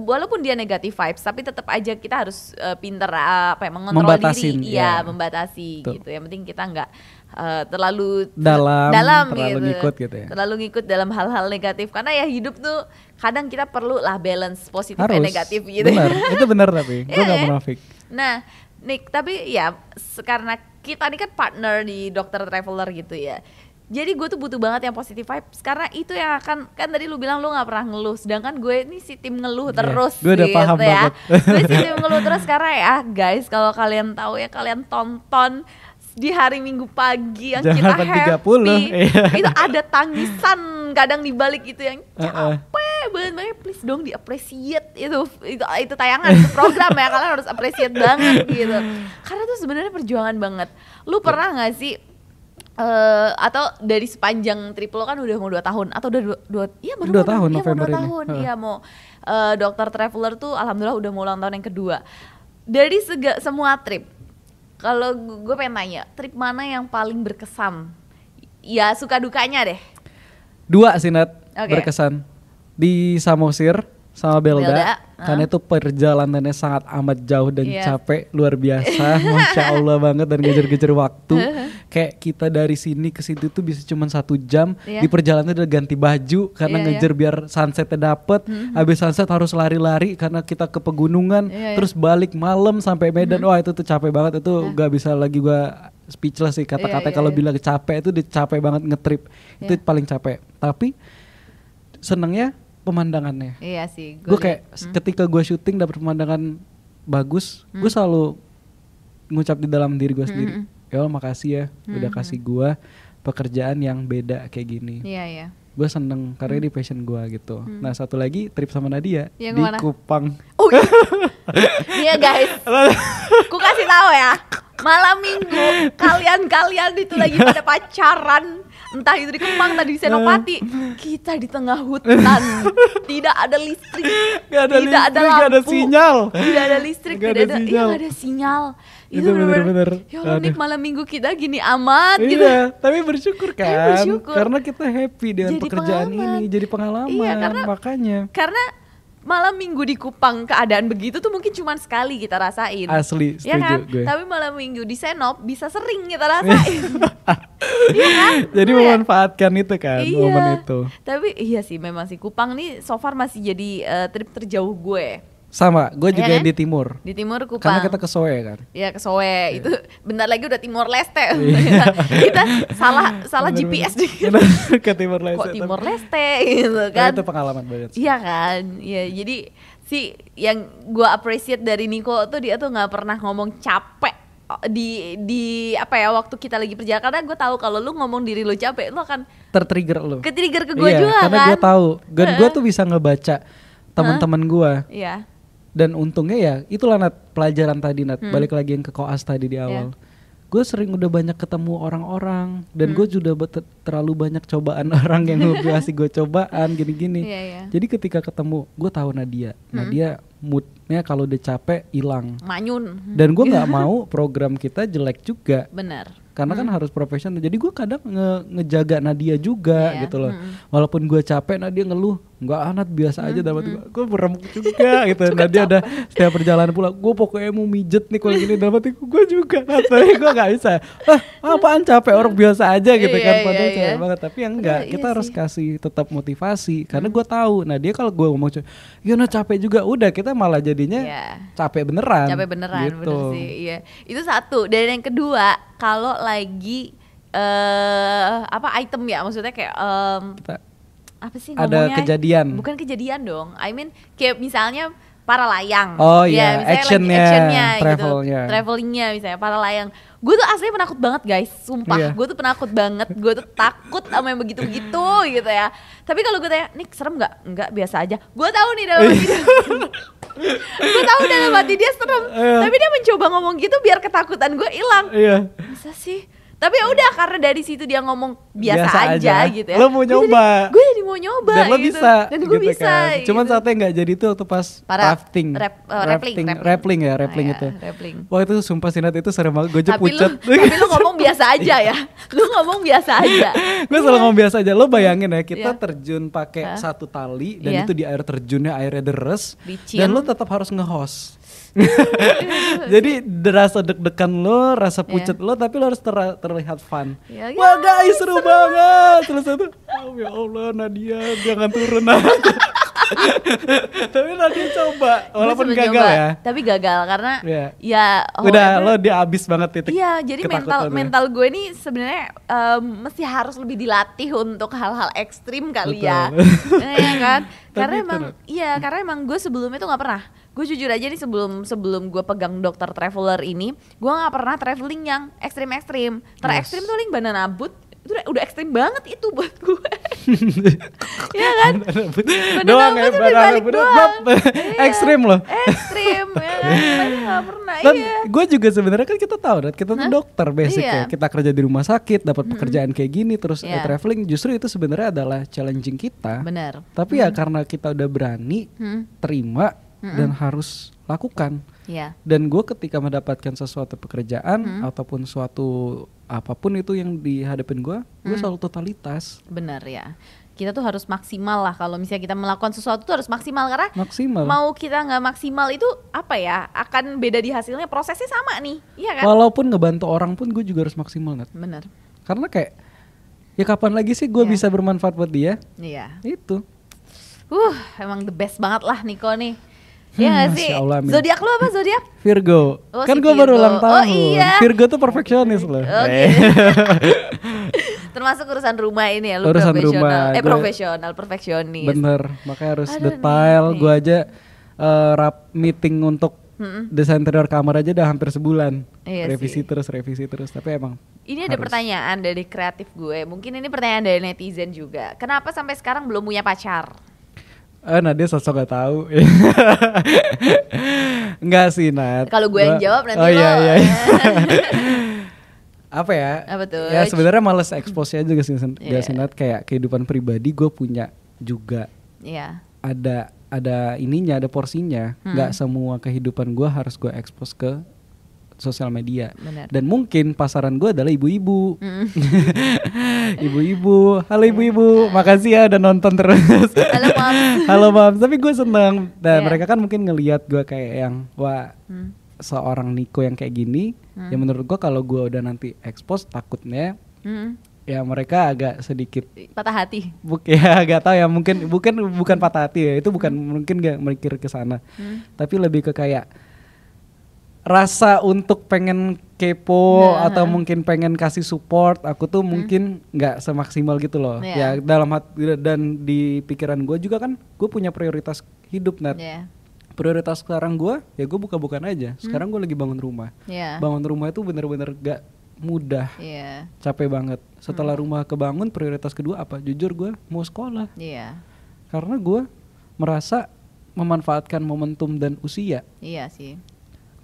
walaupun dia negatif vibes tapi tetap aja kita harus uh, pinter apa ya mengontrol membatasin, diri ya, ya membatasi Tuh. gitu yang penting kita nggak uh, terlalu dalam, dalam terlalu gitu. ngikut gitu ya. Terlalu ngikut dalam hal-hal negatif karena ya hidup tuh kadang kita perlu lah balance positif Harus. dan negatif gitu. Benar, itu benar tapi gue iya, nggak iya. munafik. Nah, Nick, tapi ya karena kita ini kan partner di Dokter Traveler gitu ya. Jadi gue tuh butuh banget yang positif vibes karena itu yang akan kan tadi lu bilang lu nggak pernah ngeluh, sedangkan gue ini si tim ngeluh yeah, terus gue udah gitu paham ya. Banget. Gue si tim ngeluh terus karena ya guys kalau kalian tahu ya kalian tonton di hari Minggu pagi yang Jangan kita 8, happy iya. itu ada tangisan kadang di balik itu yang capek uh-uh. banget makanya please dong diapresiat itu itu itu tayangan itu program ya kalian harus apresiat banget gitu karena tuh sebenarnya perjuangan banget lu pernah nggak sih Uh, atau dari sepanjang trip lo kan udah mau dua tahun atau udah dua, dua iya baru dua tahun iya, November mau dua tahun iya mau uh, dokter traveler tuh alhamdulillah udah mau ulang tahun yang kedua dari sega, semua trip kalau gue pengen nanya, trip mana yang paling berkesan? Ya suka dukanya deh. Dua sih Nat, okay. berkesan. Di Samosir, sama Belda, Belda uh. karena itu perjalanannya sangat amat jauh dan yeah. capek luar biasa masya allah banget dan gejer-gejer waktu kayak kita dari sini ke situ tuh bisa cuma satu jam yeah. di perjalanan udah ganti baju karena yeah, iya. ngejar yeah. biar sunsetnya dapet mm-hmm. habis sunset harus lari-lari karena kita ke pegunungan yeah, yeah. terus balik malam sampai Medan mm-hmm. wah itu tuh capek banget itu yeah. gak bisa lagi gua speechless sih kata-kata yeah, yeah, kalau yeah. bilang capek itu capek banget ngetrip yeah. itu iya. paling capek tapi senengnya pemandangannya. Iya sih. Gue kayak hmm. ketika gue syuting dapet pemandangan bagus, hmm. gue selalu ngucap di dalam diri gue hmm, sendiri. Hmm. Ya Allah makasih ya hmm. udah hmm. kasih gue pekerjaan yang beda kayak gini. Iya iya. Gue seneng karena hmm. ini passion gue gitu. Hmm. Nah satu lagi trip sama Nadia yang di mana? Kupang. Oh iya, iya guys. Ku kasih tahu ya. Malam minggu kalian-kalian itu lagi pada pacaran entah itu di Kemang tadi di hmm. Senopati kita di tengah hutan tidak ada listrik gak ada tidak listrik, ada lampu gak ada sinyal tidak ada listrik gak tidak ada, iya, sinyal. Iya, ada sinyal itu, itu bener benar ya unik malam minggu kita gini amat gitu. iya, gitu tapi bersyukur kan tapi bersyukur. karena kita happy dengan jadi pekerjaan pengalaman. ini jadi pengalaman iya, karena, makanya karena malam minggu di Kupang keadaan begitu tuh mungkin cuma sekali kita rasain. Asli, ya kan? gue. Tapi malam minggu di Senop bisa sering kita rasain. iya kan? Jadi nah, memanfaatkan itu kan iya. momen itu. Tapi iya sih memang sih Kupang nih so far masih jadi uh, trip terjauh gue. Sama, gue juga iya yang kan? di timur. Di timur Kupang. Karena kita ke Soe kan. Iya ke Soe yeah. itu bentar lagi udah timur Leste. Yeah. kita salah salah GPS juga. ke timur Leste. Kok Leste gitu kan. Nah, itu pengalaman banget. Iya kan, iya jadi si yang gue appreciate dari Niko tuh dia tuh nggak pernah ngomong capek oh, di di apa ya waktu kita lagi perjalanan karena gue tahu kalau lu ngomong diri lu capek lu akan tertrigger lu ketrigger ke gue iya, juga karena kan karena gue tahu gue tuh bisa ngebaca teman-teman gue iya dan untungnya ya itulah Nat pelajaran tadi Nat hmm. balik lagi yang ke koas tadi di iya. awal yeah. gue sering udah banyak ketemu orang-orang dan hmm. gue ter terlalu banyak cobaan orang yang lebih asik gue cobaan gini-gini yeah, yeah. jadi ketika ketemu gue tahu Nadia hmm. Nadia moodnya kalau udah capek hilang. Manyun. Dan gue nggak mau program kita jelek juga. Bener. Karena kan hmm. kan harus profesional. Jadi gue kadang nge ngejaga Nadia juga yeah. gitu loh. Hmm. Walaupun gue capek Nadia ngeluh, nggak anak biasa aja hmm, dapat hmm. gue beremuk juga gitu. juga Nadia capek. ada setiap perjalanan pula. gue pokoknya mau mijet nih kalau gini dapat gue juga. Nah, tapi gue gak bisa. Ah, apaan capek orang biasa aja gitu iya, kan iya, padahal yeah, iya. yeah. banget. Tapi yang enggak, kita harus kasih tetap motivasi karena hmm. gue tahu Nadia kalau gue ngomong, "Ya capek juga." Udah kita kita malah jadinya yeah. capek beneran. Capek beneran, gitu. bener sih. Iya. Itu satu. Dan yang kedua, kalau lagi uh, apa item ya maksudnya kayak um, Kita apa sih ngomongnya? Ada kejadian. Bukan kejadian dong. I mean kayak misalnya para layang. Oh iya, action iya, actionnya, gitu, travelnya, gitu, travelingnya misalnya para layang. Gue tuh aslinya penakut banget guys, sumpah. Yeah. Gue tuh penakut banget, gue tuh takut sama yang begitu-begitu gitu ya. Tapi kalau gue tanya, nih serem gak? Nggak biasa aja. Gue tahu nih dalam hati iya. gue tahu dalam hati dia serem. Yeah. Tapi dia mencoba ngomong gitu biar ketakutan gue hilang. Iya. Yeah. Masa sih? Tapi ya udah karena dari situ dia ngomong biasa, biasa aja, aja gitu ya. Lo mau nyoba. gue mau nyoba dan gitu. bisa dan gue gitu bisa kan. cuman gitu. saatnya nggak jadi itu waktu pas Para, rafting rap, uh, rappling, rappling, ya rappling ah, itu ya, iya, wah itu sumpah sinat itu serem banget gue tapi pucat lu, tapi lu ngomong biasa aja ya lu ngomong biasa aja gue selalu iya. ngomong biasa aja lo bayangin ya kita yeah. terjun pakai huh? satu tali dan yeah. itu di air terjunnya airnya deres dan lo tetap harus ngehost Jadi rasa deg-degan lo, rasa iya. pucet yeah. lo, tapi lo harus ter terlihat fun. Yeah, Wah ya, guys ya, seru, seru banget. Terus itu, oh, ya Allah Nadia jangan turun tapi nanti coba walaupun gagal coba, ya tapi gagal karena yeah. ya, ya oh, udah lo dia abis banget titik iya jadi mental mental gue ini sebenarnya um, mesti harus lebih dilatih untuk hal-hal ekstrim kali Betul. ya ya kan karena emang iya karena emang gue sebelumnya tuh nggak pernah gue jujur aja nih sebelum sebelum gue pegang dokter traveler ini gue nggak pernah traveling yang ekstrim ekstrim terekstrim yes. tuh link banana boot itu udah, udah ekstrim banget itu buat gue ya kan doang ya banana boot iya. ekstrim loh ekstrim ya kan pernah Dan iya gue juga sebenarnya kan kita tahu kan kita tuh dokter basic iya. ya kita kerja di rumah sakit dapat hmm. pekerjaan kayak gini terus yeah. Iya. traveling justru itu sebenarnya adalah challenging kita benar tapi hmm. ya karena kita udah berani hmm. terima mm dan harus lakukan. Yeah. Dan gue ketika mendapatkan sesuatu pekerjaan mm. ataupun suatu apapun itu yang dihadapin gue, gue mm. selalu totalitas. benar ya. Kita tuh harus maksimal lah kalau misalnya kita melakukan sesuatu tuh harus maksimal karena maksimal. mau kita nggak maksimal itu apa ya akan beda di hasilnya prosesnya sama nih, iya kan? Walaupun ngebantu orang pun gue juga harus maksimal kan Bener. Karena kayak ya kapan lagi sih gue yeah. bisa bermanfaat buat dia? Iya. Yeah. Itu. Uh, emang the best banget lah Niko nih. Hmm, iya hmm, sih. Allah, zodiak lu apa zodiak? Virgo. Oh, kan si gue baru ulang oh, tahun. Oh iya. Virgo tuh perfeksionis loh. Okay. Iya. Termasuk urusan rumah ini ya, lu urusan Rumah. Eh profesional, perfeksionis. Bener, makanya harus Aduh, detail. Gue aja uh, rap meeting untuk Mm-mm. desain interior kamar aja udah hampir sebulan. Iya revisi sih. terus, revisi terus. Tapi emang ini harus. ada pertanyaan dari kreatif gue. Mungkin ini pertanyaan dari netizen juga. Kenapa sampai sekarang belum punya pacar? eh Nadia sosok gak tau Enggak sih, Nat. Kalau gue yang jawab nanti oh, iya, lo. iya, iya. Apa ya? Apa tuh? Ya sebenarnya males expose aja gak sih, yeah. sih Nat kayak kehidupan pribadi gue punya juga. Iya. Yeah. Ada ada ininya, ada porsinya. Hmm. Nggak Gak semua kehidupan gue harus gue expose ke sosial media. Bener. Dan mungkin pasaran gue adalah ibu-ibu. Mm. ibu-ibu, halo ibu-ibu, makasih ya udah nonton terus. Halo mam. halo mam. Tapi gue seneng. Dan yeah. Iya. mereka kan mungkin ngelihat gue kayak yang wah hmm. seorang Niko yang kayak gini. Ya, hmm. Ya menurut gue kalau gue udah nanti expose takutnya. Hmm ya mereka agak sedikit patah hati. bukan ya agak tahu ya mungkin bukan bukan patah hati ya itu bukan hmm. mungkin gak mikir ke sana. Hmm. Tapi lebih ke kayak rasa untuk pengen kepo nah. atau mungkin pengen kasih support aku tuh hmm. mungkin nggak semaksimal gitu loh yeah. ya dalam hati dan di pikiran gue juga kan gue punya prioritas hidup net yeah. prioritas sekarang gue ya gue buka-bukan aja hmm. sekarang gue lagi bangun rumah yeah. bangun rumah itu bener-bener gak mudah yeah. capek banget setelah hmm. rumah kebangun prioritas kedua apa jujur gue mau sekolah yeah. karena gue merasa memanfaatkan momentum dan usia iya sih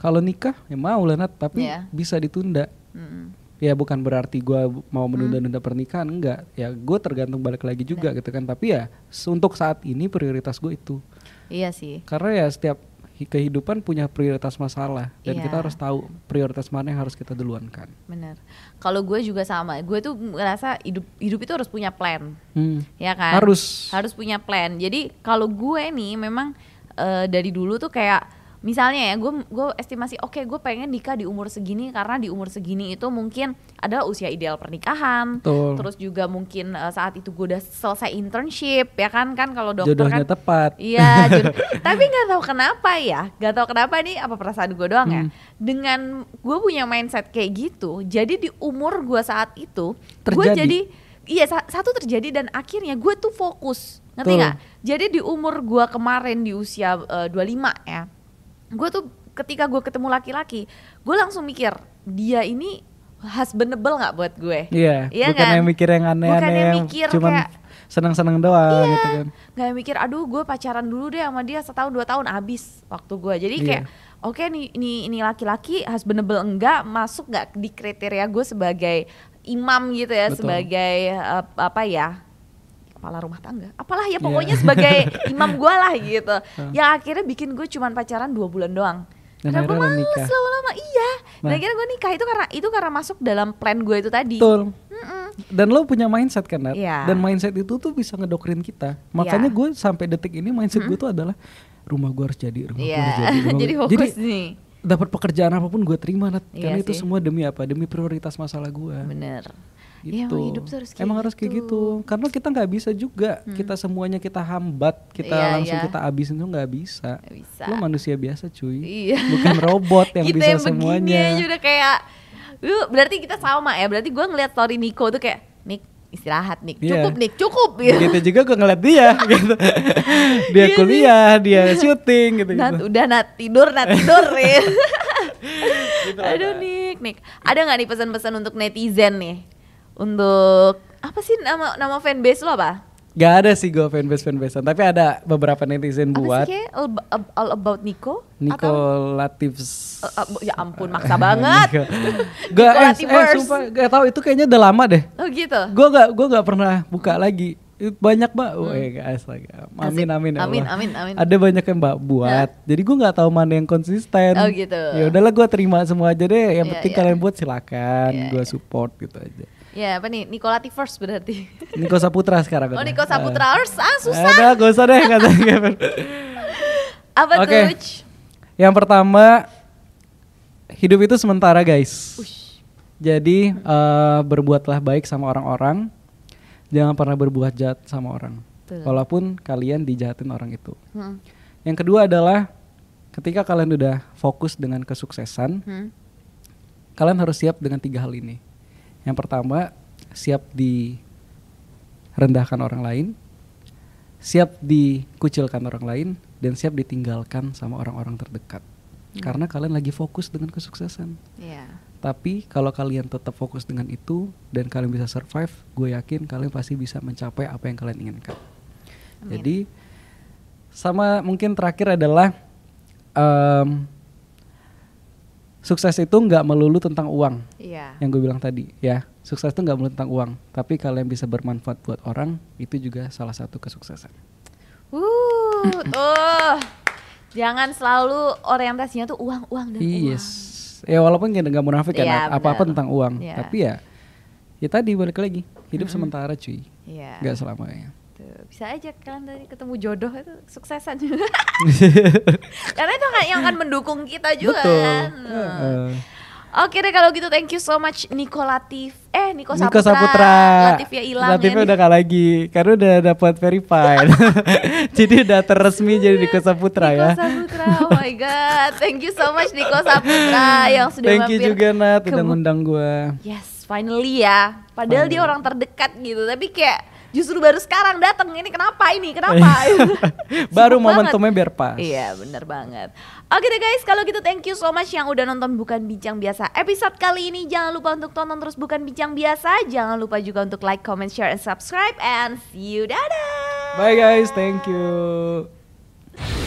kalau nikah ya mau lah tapi yeah. bisa ditunda. Mm. Ya bukan berarti gue mau mm. menunda-nunda pernikahan enggak. Ya gue tergantung balik lagi juga nah. gitu kan. Tapi ya untuk saat ini prioritas gue itu. Iya sih. Karena ya setiap kehidupan punya prioritas masalah dan yeah. kita iya. harus tahu prioritas mana yang harus kita duluankan. Bener. Kalau gue juga sama. Gue tuh merasa hidup hidup itu harus punya plan, hmm. ya kan? Harus. Harus punya plan. Jadi kalau gue nih memang uh, dari dulu tuh kayak misalnya ya gue gue estimasi oke okay, gue pengen nikah di umur segini karena di umur segini itu mungkin adalah usia ideal pernikahan Betul. terus juga mungkin uh, saat itu gue udah selesai internship ya kan kan kalau dokter jodohnya kan, tepat iya tapi nggak tahu kenapa ya nggak tahu kenapa nih apa perasaan gue doang ya? hmm. ya dengan gue punya mindset kayak gitu jadi di umur gue saat itu gue jadi iya satu terjadi dan akhirnya gue tuh fokus ngerti nggak jadi di umur gue kemarin di usia eh, uh, 25 ya gue tuh ketika gue ketemu laki-laki gue langsung mikir dia ini husbandable nggak buat gue iya yeah, bukan kan? yang mikir yang aneh-aneh yang, mikir cuman kayak, senang-senang doang iya, gitu kan nggak mikir aduh gue pacaran dulu deh sama dia setahun dua tahun abis waktu gue jadi yeah. kayak oke okay, nih ini ini laki-laki bener-bener enggak masuk nggak di kriteria gue sebagai imam gitu ya Betul. sebagai uh, apa ya kepala rumah tangga apalah ya iya. pokoknya yeah. sebagai imam gue lah gitu yang akhirnya bikin gue cuman pacaran dua bulan doang dan karena gue males lama-lama iya nah. dan akhirnya gue nikah itu karena itu karena masuk dalam plan gue itu tadi betul dan lo punya mindset kan Yeah. dan mindset itu tuh bisa ngedokrin kita makanya yeah. gue sampai detik ini mindset -hmm. gue tuh adalah rumah gue harus jadi rumah yeah. gue iya. harus jadi rumah jadi fokus jadi, nih dapat pekerjaan apapun gue terima Nat. Iya karena iya itu semua demi apa demi prioritas masalah gue bener Iya, gitu. Ya, hidup harus kayak emang gitu. harus kayak gitu. gitu. Karena kita nggak bisa juga hmm. kita semuanya kita hambat, kita ya, langsung ya. kita abisin tuh nggak bisa. bisa. Lu manusia biasa cuy, iya. bukan robot yang kita bisa yang semuanya. Begini udah kayak, lu berarti kita sama ya. Berarti gue ngeliat story Nico tuh kayak, Nik istirahat nih yeah. cukup nih cukup gitu. gitu juga gue ngeliat dia gitu dia yeah, kuliah dia syuting gitu, gitu udah nat tidur nat tidur nih gitu aduh nih nih ada nggak nih pesan-pesan untuk netizen nih untuk apa sih nama nama fanbase lo apa? Gak ada sih gue fanbase fanbasean, tapi ada beberapa netizen apa buat. Apa sih all, all about Nico? Nico atau? Latifs. Uh, ya ampun maksa banget. gue eh, eh sumpah gak tau itu kayaknya udah lama deh. Oh gitu. Gue gak gue gak pernah buka lagi banyak mbak, oh, hmm. oh, ya, Amin, amin, ya amin, amin, amin. Ada banyak yang mbak buat, nah. jadi gue nggak tahu mana yang konsisten. Oh gitu. Ya udahlah gue terima semua aja deh. Yang yeah, penting yeah. kalian buat silakan, yeah, gue iya. support gitu aja. Ya apa nih Nikola Tivers berarti. Niko Saputra sekarang. Oh Niko Saputra eh. harus ah eh, susah. Ada gak usah deh kata apa okay. tuh? Yang pertama hidup itu sementara guys. Ush. Jadi uh, berbuatlah baik sama orang-orang. Jangan pernah berbuat jahat sama orang. Betul. Walaupun kalian dijahatin orang itu. Hmm. Yang kedua adalah ketika kalian udah fokus dengan kesuksesan, hmm. kalian harus siap dengan tiga hal ini. Yang pertama, siap direndahkan orang lain, siap dikucilkan orang lain, dan siap ditinggalkan sama orang-orang terdekat. Hmm. Karena kalian lagi fokus dengan kesuksesan. Yeah. Tapi kalau kalian tetap fokus dengan itu dan kalian bisa survive, gue yakin kalian pasti bisa mencapai apa yang kalian inginkan. Amin. Jadi sama mungkin terakhir adalah um, sukses itu nggak melulu tentang uang. Iya. Yang gue bilang tadi, ya. Sukses itu nggak melulu tentang uang, tapi kalian bisa bermanfaat buat orang, itu juga salah satu kesuksesan. Uh, oh Jangan selalu orientasinya tuh uang, uang dan yes. uang. Ya walaupun kita nggak munafik kan, ya, apa-apa tentang uang, ya. tapi ya ya tadi balik lagi, hidup mm -hmm. sementara cuy. Iya. nggak Gak selamanya bisa aja kalian dari ketemu jodoh itu suksesan juga karena itu yang akan mendukung kita juga kan uh. Oke deh kalau gitu thank you so much Niko Latif. Eh Niko Saputra. Niko Saputra. Latif ya hilang. Latifnya ya, udah gak lagi karena udah dapat verified. jadi udah terresmi jadi Niko Saputra Niko ya. Saputra. Oh my god. Thank you so much Niko Saputra yang sudah Thank you juga Nat udah ngundang gue. Yes, finally ya. Padahal dia orang terdekat gitu tapi kayak justru baru sekarang datang ini kenapa ini kenapa iya. baru momentumnya biar pas iya bener banget oke deh guys kalau gitu thank you so much yang udah nonton bukan bincang biasa episode kali ini jangan lupa untuk tonton terus bukan bincang biasa jangan lupa juga untuk like comment share and subscribe and see you dadah bye guys thank you